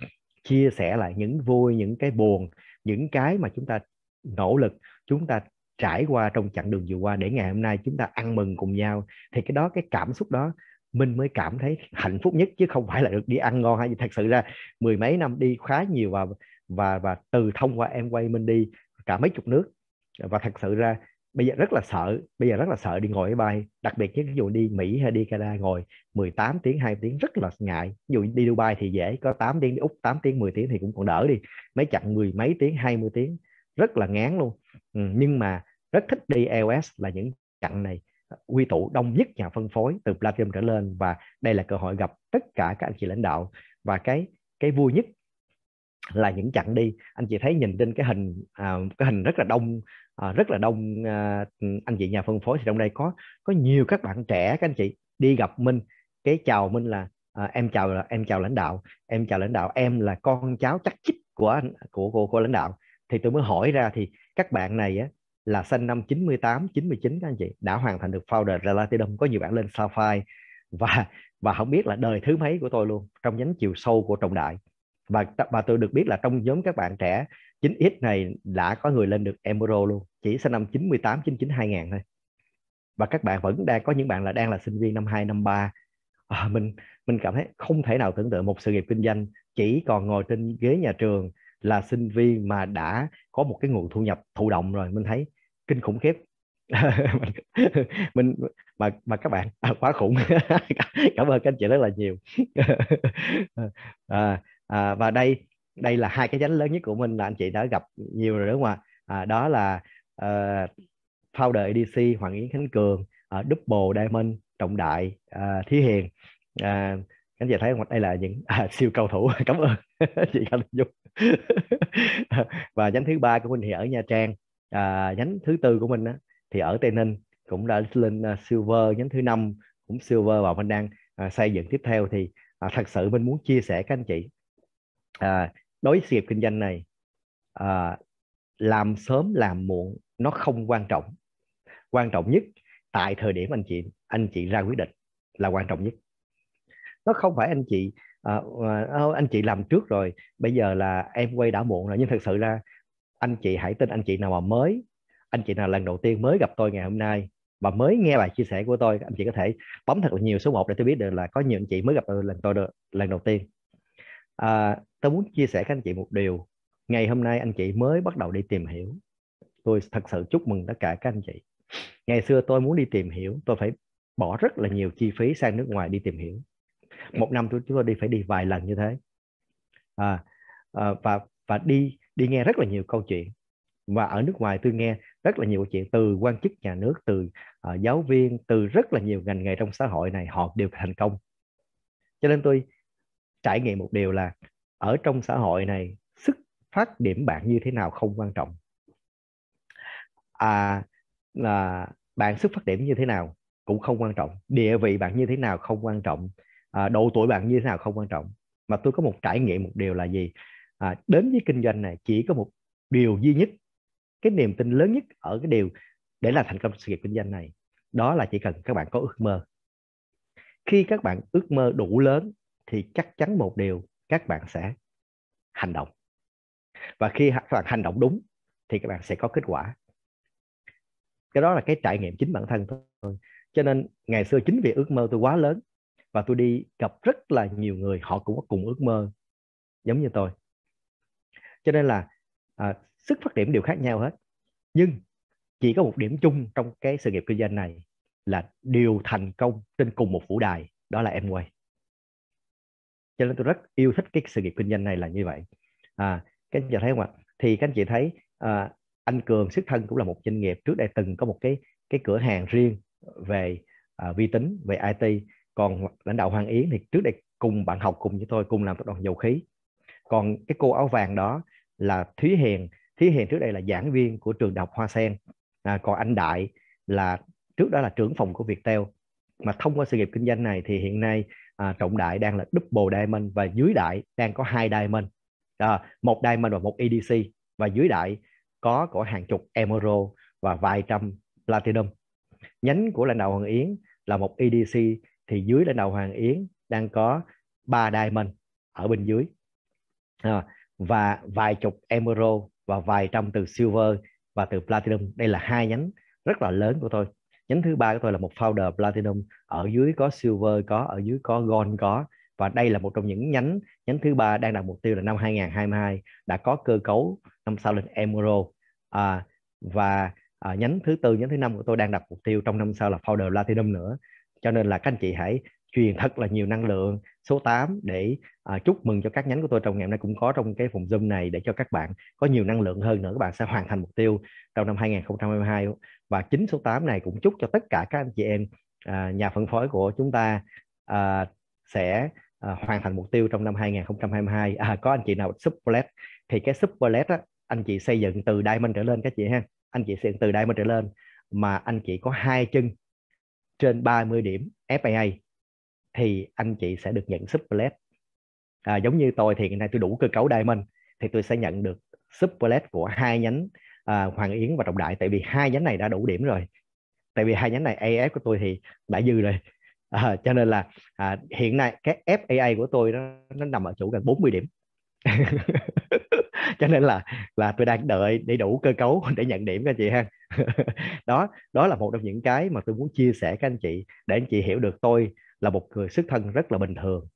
chia sẻ lại những vui những cái buồn những cái mà chúng ta nỗ lực chúng ta trải qua trong chặng đường vừa qua để ngày hôm nay chúng ta ăn mừng cùng nhau thì cái đó cái cảm xúc đó mình mới cảm thấy hạnh phúc nhất chứ không phải là được đi ăn ngon hay gì thật sự ra mười mấy năm đi khá nhiều và và và từ thông qua em quay mình đi cả mấy chục nước và thật sự ra bây giờ rất là sợ bây giờ rất là sợ đi ngồi máy bay đặc biệt nhất ví dụ đi Mỹ hay đi Canada ngồi 18 tiếng 2 tiếng rất là ngại ví dụ đi Dubai thì dễ có 8 tiếng đi Úc 8 tiếng 10 tiếng thì cũng còn đỡ đi mấy chặng mười mấy tiếng 20 tiếng rất là ngán luôn ừ, nhưng mà rất thích đi iOS là những chặng này quy tụ đông nhất nhà phân phối từ Platinum trở lên và đây là cơ hội gặp tất cả các anh chị lãnh đạo và cái cái vui nhất là những chặng đi anh chị thấy nhìn trên cái hình à, cái hình rất là đông à, rất là đông à, anh chị nhà phân phối thì trong đây có có nhiều các bạn trẻ các anh chị đi gặp Minh cái chào Minh là à, em chào là em chào lãnh đạo em chào lãnh đạo em là con cháu chắc chích của của cô của lãnh đạo thì tôi mới hỏi ra thì các bạn này á, là sinh năm 98 99 các anh chị đã hoàn thành được founder Relativum có nhiều bạn lên Sapphire và và không biết là đời thứ mấy của tôi luôn trong nhánh chiều sâu của trọng đại và và tôi được biết là trong nhóm các bạn trẻ 9X này đã có người lên được Emerald luôn chỉ sinh năm 98 99 2000 thôi và các bạn vẫn đang có những bạn là đang là sinh viên năm 2 năm 3 à, mình mình cảm thấy không thể nào tưởng tượng một sự nghiệp kinh doanh chỉ còn ngồi trên ghế nhà trường là sinh viên mà đã có một cái nguồn thu nhập thụ động rồi mình thấy kinh khủng khiếp mình mà mà các bạn à, quá khủng cảm ơn các anh chị rất là nhiều à, à, và đây đây là hai cái nhánh lớn nhất của mình là anh chị đã gặp nhiều rồi đúng không ạ à, đó là uh, founder EDC Hoàng Yến Khánh Cường uh, Double Diamond Trọng Đại uh, Thí Hiền à, anh chị thấy không đây là những à, siêu cầu thủ cảm ơn chị Khánh Dung và nhánh thứ ba của mình thì ở Nha Trang à, nhánh thứ tư của mình á, thì ở Tây Ninh cũng đã lên uh, silver nhánh thứ năm cũng silver và mình đang uh, xây dựng tiếp theo thì uh, thật sự mình muốn chia sẻ các anh chị à, đối sự nghiệp kinh doanh này à, làm sớm làm muộn nó không quan trọng quan trọng nhất tại thời điểm anh chị anh chị ra quyết định là quan trọng nhất nó không phải anh chị à, à, à anh chị làm trước rồi bây giờ là em quay đã muộn rồi nhưng thật sự là anh chị hãy tin anh chị nào mà mới anh chị nào lần đầu tiên mới gặp tôi ngày hôm nay và mới nghe bài chia sẻ của tôi anh chị có thể bấm thật là nhiều số 1 để tôi biết được là có nhiều anh chị mới gặp tôi lần tôi được lần đầu tiên à, tôi muốn chia sẻ các anh chị một điều ngày hôm nay anh chị mới bắt đầu đi tìm hiểu tôi thật sự chúc mừng tất cả các anh chị ngày xưa tôi muốn đi tìm hiểu tôi phải bỏ rất là nhiều chi phí sang nước ngoài đi tìm hiểu một năm tôi chúng tôi đi phải đi vài lần như thế à, à, và và đi đi nghe rất là nhiều câu chuyện và ở nước ngoài tôi nghe rất là nhiều chuyện từ quan chức nhà nước từ uh, giáo viên từ rất là nhiều ngành nghề trong xã hội này họ đều thành công cho nên tôi trải nghiệm một điều là ở trong xã hội này sức phát điểm bạn như thế nào không quan trọng à là bạn xuất phát điểm như thế nào cũng không quan trọng địa vị bạn như thế nào không quan trọng à, độ tuổi bạn như thế nào không quan trọng mà tôi có một trải nghiệm một điều là gì à, đến với kinh doanh này chỉ có một điều duy nhất cái niềm tin lớn nhất ở cái điều để làm thành công sự nghiệp kinh doanh này đó là chỉ cần các bạn có ước mơ khi các bạn ước mơ đủ lớn thì chắc chắn một điều các bạn sẽ hành động và khi các bạn hành động đúng thì các bạn sẽ có kết quả cái đó là cái trải nghiệm chính bản thân thôi cho nên ngày xưa chính vì ước mơ tôi quá lớn và tôi đi gặp rất là nhiều người họ cũng có cùng ước mơ giống như tôi cho nên là à, sức phát điểm đều khác nhau hết nhưng chỉ có một điểm chung trong cái sự nghiệp kinh doanh này là đều thành công trên cùng một vũ đài đó là em quay cho nên tôi rất yêu thích cái sự nghiệp kinh doanh này là như vậy à, các anh chị thấy không ạ thì các anh chị thấy à, anh cường sức thân cũng là một doanh nghiệp trước đây từng có một cái cái cửa hàng riêng về à, vi tính về it còn lãnh đạo hoàng yến thì trước đây cùng bạn học cùng với tôi cùng làm tập đoàn dầu khí còn cái cô áo vàng đó là thúy hiền thúy hiền trước đây là giảng viên của trường đại học hoa sen à, còn anh đại là trước đó là trưởng phòng của viettel mà thông qua sự nghiệp kinh doanh này thì hiện nay à, trọng đại đang là double diamond và dưới đại đang có hai diamond à, một diamond và một EDC và dưới đại có của hàng chục emerald và vài trăm platinum nhánh của lãnh đạo Hoàng Yến là một EDC thì dưới lãnh đạo Hoàng Yến đang có ba diamond ở bên dưới à, và vài chục emerald và vài trăm từ silver và từ platinum đây là hai nhánh rất là lớn của tôi nhánh thứ ba của tôi là một founder platinum ở dưới có silver có ở dưới có gold có và đây là một trong những nhánh nhánh thứ ba đang đặt mục tiêu là năm 2022 đã có cơ cấu năm sau lên emerald à, và à, nhánh thứ tư nhánh thứ năm của tôi đang đặt mục tiêu trong năm sau là founder platinum nữa cho nên là các anh chị hãy truyền thật là nhiều năng lượng số 8 để à, chúc mừng cho các nhánh của tôi trong ngày hôm nay cũng có trong cái phòng Zoom này để cho các bạn có nhiều năng lượng hơn nữa các bạn sẽ hoàn thành mục tiêu trong năm 2022 và chính số 8 này cũng chúc cho tất cả các anh chị em à, nhà phân phối của chúng ta à, sẽ à, hoàn thành mục tiêu trong năm 2022 à, có anh chị nào superlet thì cái superlet á, anh chị xây dựng từ diamond trở lên các chị ha anh chị xây dựng từ diamond trở lên mà anh chị có hai chân trên 30 điểm FAA thì anh chị sẽ được nhận sublet à, giống như tôi thì hiện nay tôi đủ cơ cấu diamond thì tôi sẽ nhận được sublet của hai nhánh à, Hoàng Yến và Trọng Đại tại vì hai nhánh này đã đủ điểm rồi tại vì hai nhánh này AF của tôi thì đã dư rồi à, cho nên là à, hiện nay cái FAA của tôi nó, nó nằm ở chỗ gần 40 điểm cho nên là là tôi đang đợi để đủ cơ cấu để nhận điểm các anh chị ha đó đó là một trong những cái mà tôi muốn chia sẻ các anh chị để anh chị hiểu được tôi là một người xuất thân rất là bình thường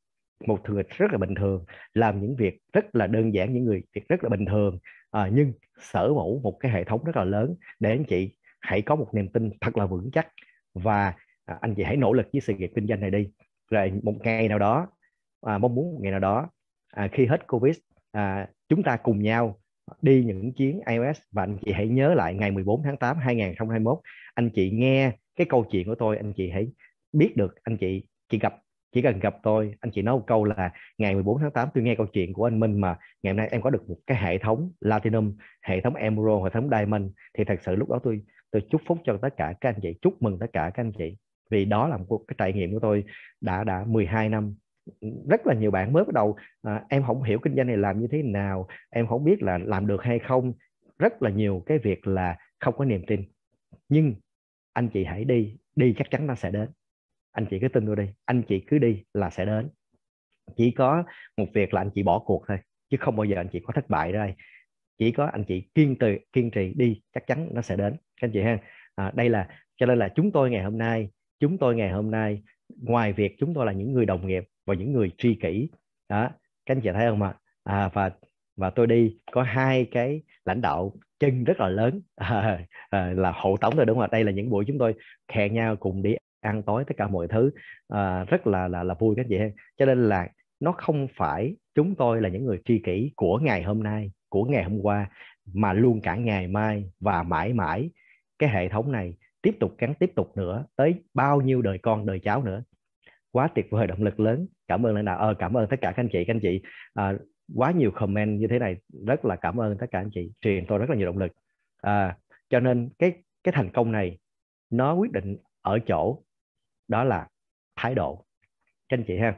một người rất là bình thường làm những việc rất là đơn giản những người việc rất là bình thường à, nhưng sở hữu một cái hệ thống rất là lớn để anh chị hãy có một niềm tin thật là vững chắc và à, anh chị hãy nỗ lực với sự nghiệp kinh doanh này đi rồi một ngày nào đó à, mong muốn một ngày nào đó à, khi hết covid à, chúng ta cùng nhau đi những chuyến iOS và anh chị hãy nhớ lại ngày 14 tháng 8 2021 anh chị nghe cái câu chuyện của tôi anh chị hãy biết được anh chị chỉ gặp chỉ cần gặp tôi anh chị nói một câu là ngày 14 tháng 8 tôi nghe câu chuyện của anh Minh mà ngày hôm nay em có được một cái hệ thống Latinum hệ thống Emerald hệ thống Diamond thì thật sự lúc đó tôi tôi chúc phúc cho tất cả các anh chị chúc mừng tất cả các anh chị vì đó là một cái trải nghiệm của tôi đã đã 12 năm rất là nhiều bạn mới bắt đầu à, em không hiểu kinh doanh này làm như thế nào em không biết là làm được hay không rất là nhiều cái việc là không có niềm tin nhưng anh chị hãy đi đi chắc chắn nó sẽ đến anh chị cứ tin tôi đi anh chị cứ đi là sẽ đến chỉ có một việc là anh chị bỏ cuộc thôi chứ không bao giờ anh chị có thất bại đây chỉ có anh chị kiên trì kiên trì đi chắc chắn nó sẽ đến các anh chị ha à, đây là cho nên là chúng tôi ngày hôm nay chúng tôi ngày hôm nay ngoài việc chúng tôi là những người đồng nghiệp và những người tri kỷ đó các anh chị thấy không ạ à, và và tôi đi có hai cái lãnh đạo chân rất là lớn à, à, là hộ tống rồi đúng không ạ đây là những buổi chúng tôi hẹn nhau cùng đi ăn tối tất cả mọi thứ à, rất là là là vui các chị cho nên là nó không phải chúng tôi là những người tri kỷ của ngày hôm nay của ngày hôm qua mà luôn cả ngày mai và mãi mãi cái hệ thống này tiếp tục gắn tiếp tục nữa tới bao nhiêu đời con đời cháu nữa quá tuyệt vời động lực lớn cảm ơn lãnh đạo ờ, cảm ơn tất cả các anh chị các anh chị à, quá nhiều comment như thế này rất là cảm ơn tất cả anh chị truyền tôi rất là nhiều động lực à, cho nên cái cái thành công này nó quyết định ở chỗ đó là thái độ các anh chị ha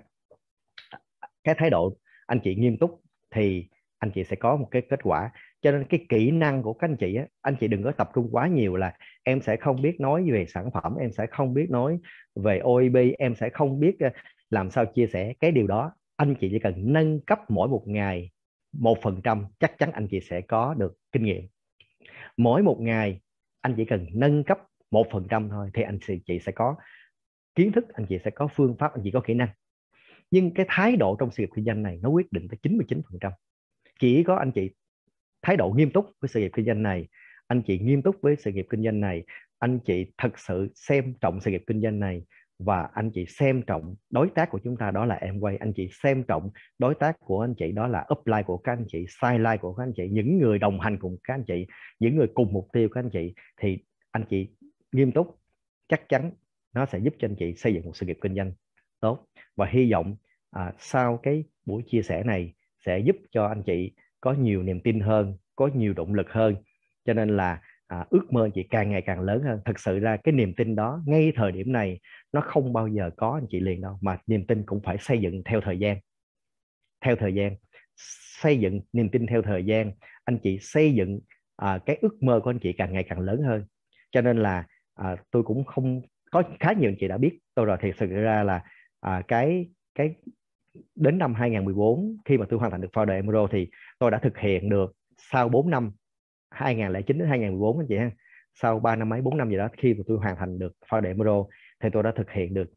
cái thái độ anh chị nghiêm túc thì anh chị sẽ có một cái kết quả cho nên cái kỹ năng của các anh chị á, anh chị đừng có tập trung quá nhiều là em sẽ không biết nói về sản phẩm em sẽ không biết nói về OEB em sẽ không biết ờ, làm sao chia sẻ cái điều đó anh chị chỉ cần nâng cấp mỗi một ngày một phần trăm chắc chắn anh chị sẽ có được kinh nghiệm mỗi một ngày anh chỉ cần nâng cấp một phần trăm thôi thì anh chị, chị sẽ có kiến thức anh chị sẽ có phương pháp anh chị có kỹ năng nhưng cái thái độ trong sự nghiệp kinh doanh này nó quyết định tới 99% chỉ có anh chị thái độ nghiêm túc với sự nghiệp kinh doanh này anh chị nghiêm túc với sự nghiệp kinh doanh này anh chị thật sự xem trọng sự nghiệp kinh doanh này và anh chị xem trọng đối tác của chúng ta đó là em quay anh chị xem trọng đối tác của anh chị đó là upline của các anh chị like của các anh chị những người đồng hành cùng các anh chị những người cùng mục tiêu các anh chị thì anh chị nghiêm túc chắc chắn nó sẽ giúp cho anh chị xây dựng một sự nghiệp kinh doanh tốt và hy vọng à, sau cái buổi chia sẻ này sẽ giúp cho anh chị có nhiều niềm tin hơn có nhiều động lực hơn cho nên là à, ước mơ anh chị càng ngày càng lớn hơn thật sự ra cái niềm tin đó ngay thời điểm này nó không bao giờ có anh chị liền đâu mà niềm tin cũng phải xây dựng theo thời gian theo thời gian xây dựng niềm tin theo thời gian anh chị xây dựng à, cái ước mơ của anh chị càng ngày càng lớn hơn cho nên là à, tôi cũng không có khá nhiều anh chị đã biết tôi rồi thì sự ra là à, cái cái đến năm 2014 khi mà tôi hoàn thành được Founder Emerald thì tôi đã thực hiện được sau 4 năm 2009 đến 2014 anh chị ha sau 3 năm mấy 4 năm gì đó khi mà tôi hoàn thành được Founder Emerald thì tôi đã thực hiện được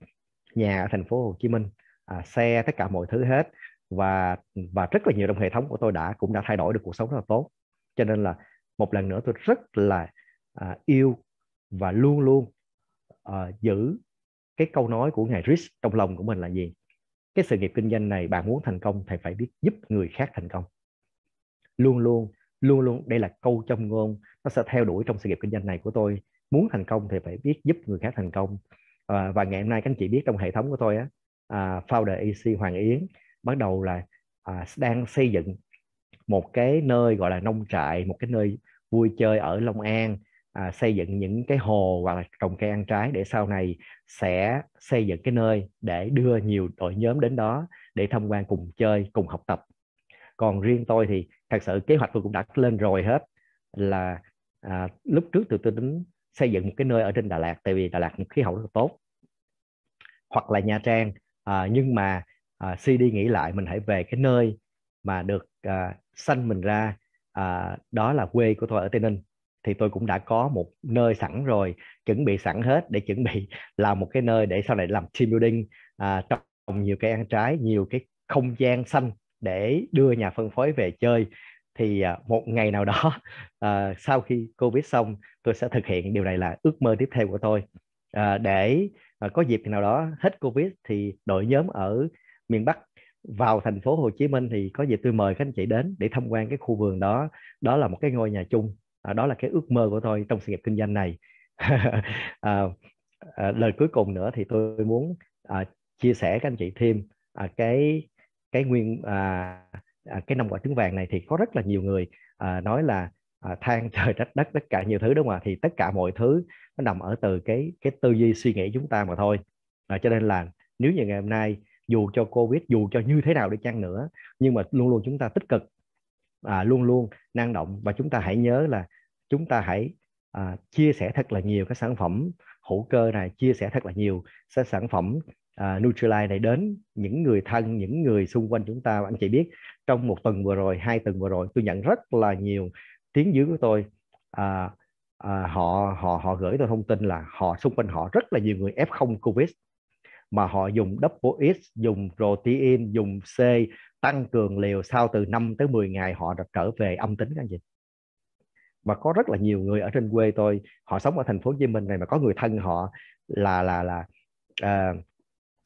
nhà ở thành phố Hồ Chí Minh à, xe tất cả mọi thứ hết và và rất là nhiều trong hệ thống của tôi đã cũng đã thay đổi được cuộc sống rất là tốt cho nên là một lần nữa tôi rất là à, yêu và luôn luôn uh, giữ cái câu nói của ngài Rich trong lòng của mình là gì cái sự nghiệp kinh doanh này bạn muốn thành công thì phải biết giúp người khác thành công luôn luôn luôn luôn đây là câu trong ngôn nó sẽ theo đuổi trong sự nghiệp kinh doanh này của tôi muốn thành công thì phải biết giúp người khác thành công à, và ngày hôm nay các anh chị biết trong hệ thống của tôi á à, founder EC Hoàng Yến bắt đầu là à, đang xây dựng một cái nơi gọi là nông trại một cái nơi vui chơi ở Long An à, xây dựng những cái hồ hoặc là trồng cây ăn trái để sau này sẽ xây dựng cái nơi để đưa nhiều đội nhóm đến đó để tham quan cùng chơi cùng học tập còn riêng tôi thì thật sự kế hoạch tôi cũng đã lên rồi hết là à, lúc trước tôi tôi tính xây dựng một cái nơi ở trên Đà Lạt tại vì Đà Lạt khí hậu rất là tốt hoặc là Nha Trang à, nhưng mà à, đi nghĩ lại mình hãy về cái nơi mà được à, sanh mình ra à, đó là quê của tôi ở Tây Ninh thì tôi cũng đã có một nơi sẵn rồi chuẩn bị sẵn hết để chuẩn bị làm một cái nơi để sau này làm team building à, trồng nhiều cây ăn trái nhiều cái không gian xanh để đưa nhà phân phối về chơi thì à, một ngày nào đó à, sau khi covid xong tôi sẽ thực hiện điều này là ước mơ tiếp theo của tôi à, để à, có dịp nào đó hết covid thì đội nhóm ở miền bắc vào thành phố Hồ Chí Minh thì có dịp tôi mời các anh chị đến để tham quan cái khu vườn đó đó là một cái ngôi nhà chung à, đó là cái ước mơ của tôi trong sự nghiệp kinh doanh này à, à, lời cuối cùng nữa thì tôi muốn à, chia sẻ các anh chị thêm à, cái cái nguyên à, à, cái năm quả trứng vàng này thì có rất là nhiều người à, nói là à, than trời trách đất tất cả nhiều thứ đúng không ạ thì tất cả mọi thứ nó nằm ở từ cái cái tư duy suy nghĩ chúng ta mà thôi à, cho nên là nếu như ngày hôm nay dù cho covid dù cho như thế nào đi chăng nữa nhưng mà luôn luôn chúng ta tích cực à, luôn luôn năng động và chúng ta hãy nhớ là chúng ta hãy à, chia sẻ thật là nhiều các sản phẩm hữu cơ này chia sẻ thật là nhiều các sản phẩm à, Nutrilite này đến những người thân những người xung quanh chúng ta anh chị biết trong một tuần vừa rồi hai tuần vừa rồi tôi nhận rất là nhiều tiếng dưới của tôi à, à, họ họ họ gửi tôi thông tin là họ xung quanh họ rất là nhiều người f 0 covid mà họ dùng double x dùng protein dùng c tăng cường liều sau từ 5 tới 10 ngày họ đã trở về âm tính các anh chị và có rất là nhiều người ở trên quê tôi họ sống ở thành phố Hồ Chí Minh này mà có người thân họ là là là uh,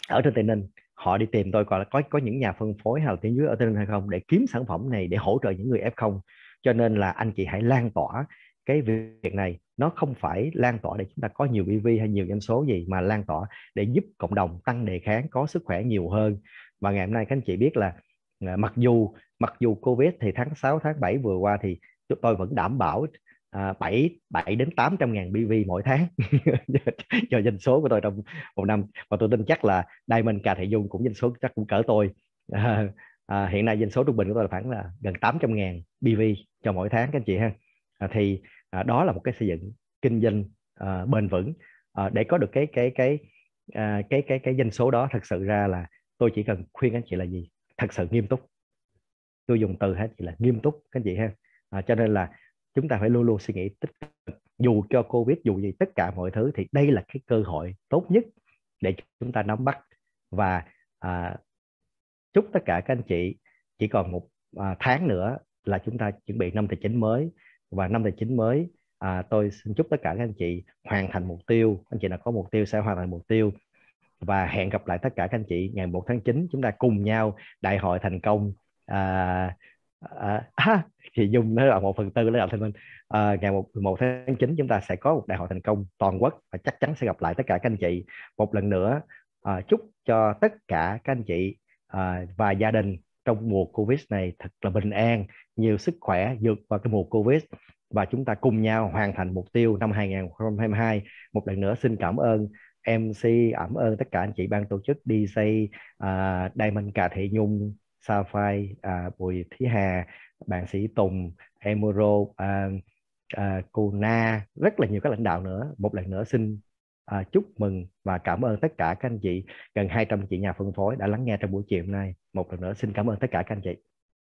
ở trên Tây Ninh họ đi tìm tôi gọi là có có những nhà phân phối hay là tiếng dưới ở Tây Ninh hay không để kiếm sản phẩm này để hỗ trợ những người F0 cho nên là anh chị hãy lan tỏa cái việc này nó không phải lan tỏa để chúng ta có nhiều BV hay nhiều doanh số gì mà lan tỏa để giúp cộng đồng tăng đề kháng có sức khỏe nhiều hơn và ngày hôm nay các anh chị biết là Ờ, mặc dù mặc dù covid thì tháng 6 tháng 7 vừa qua thì chúng tôi vẫn đảm bảo à, 7 7 đến 800 ngàn BV mỗi tháng cho doanh số của tôi trong một năm và tôi tin chắc là Diamond Cà Thị Dung cũng doanh số chắc cũng cỡ tôi à, à, hiện nay doanh số trung bình của tôi là khoảng là gần 800 ngàn BV cho mỗi tháng các anh chị ha à, thì à, đó là một cái xây dựng kinh doanh à, bền vững à, để có được cái cái cái à, cái cái cái doanh số đó thật sự ra là tôi chỉ cần khuyên anh chị là gì thật sự nghiêm túc tôi dùng từ hả chị là nghiêm túc các anh chị ha à, cho nên là chúng ta phải luôn luôn suy nghĩ tích cực dù cho covid dù gì tất cả mọi thứ thì đây là cái cơ hội tốt nhất để chúng ta nắm bắt và à, chúc tất cả các anh chị chỉ còn một à, tháng nữa là chúng ta chuẩn bị năm tài chính mới và năm tài chính mới à, tôi xin chúc tất cả các anh chị hoàn thành mục tiêu anh chị nào có mục tiêu sẽ hoàn thành mục tiêu và hẹn gặp lại tất cả các anh chị ngày 1 tháng 9 chúng ta cùng nhau đại hội thành công à, à, à, chị Dung nói là một phần tư lấy thêm mình à, ngày 1, 1 tháng 9 chúng ta sẽ có một đại hội thành công toàn quốc và chắc chắn sẽ gặp lại tất cả các anh chị một lần nữa à, chúc cho tất cả các anh chị à, và gia đình trong mùa Covid này thật là bình an nhiều sức khỏe vượt qua cái mùa Covid và chúng ta cùng nhau hoàn thành mục tiêu năm 2022 một lần nữa xin cảm ơn MC ảm ơn tất cả anh chị ban tổ chức DC à, Diamond Cà Thị Nhung Sapphire à, Bùi Thí Hà bạn sĩ Tùng Emuro à, à, cô Na rất là nhiều các lãnh đạo nữa một lần nữa xin à, chúc mừng và cảm ơn tất cả các anh chị gần 200 chị nhà phân phối đã lắng nghe trong buổi chiều hôm nay một lần nữa xin cảm ơn tất cả các anh chị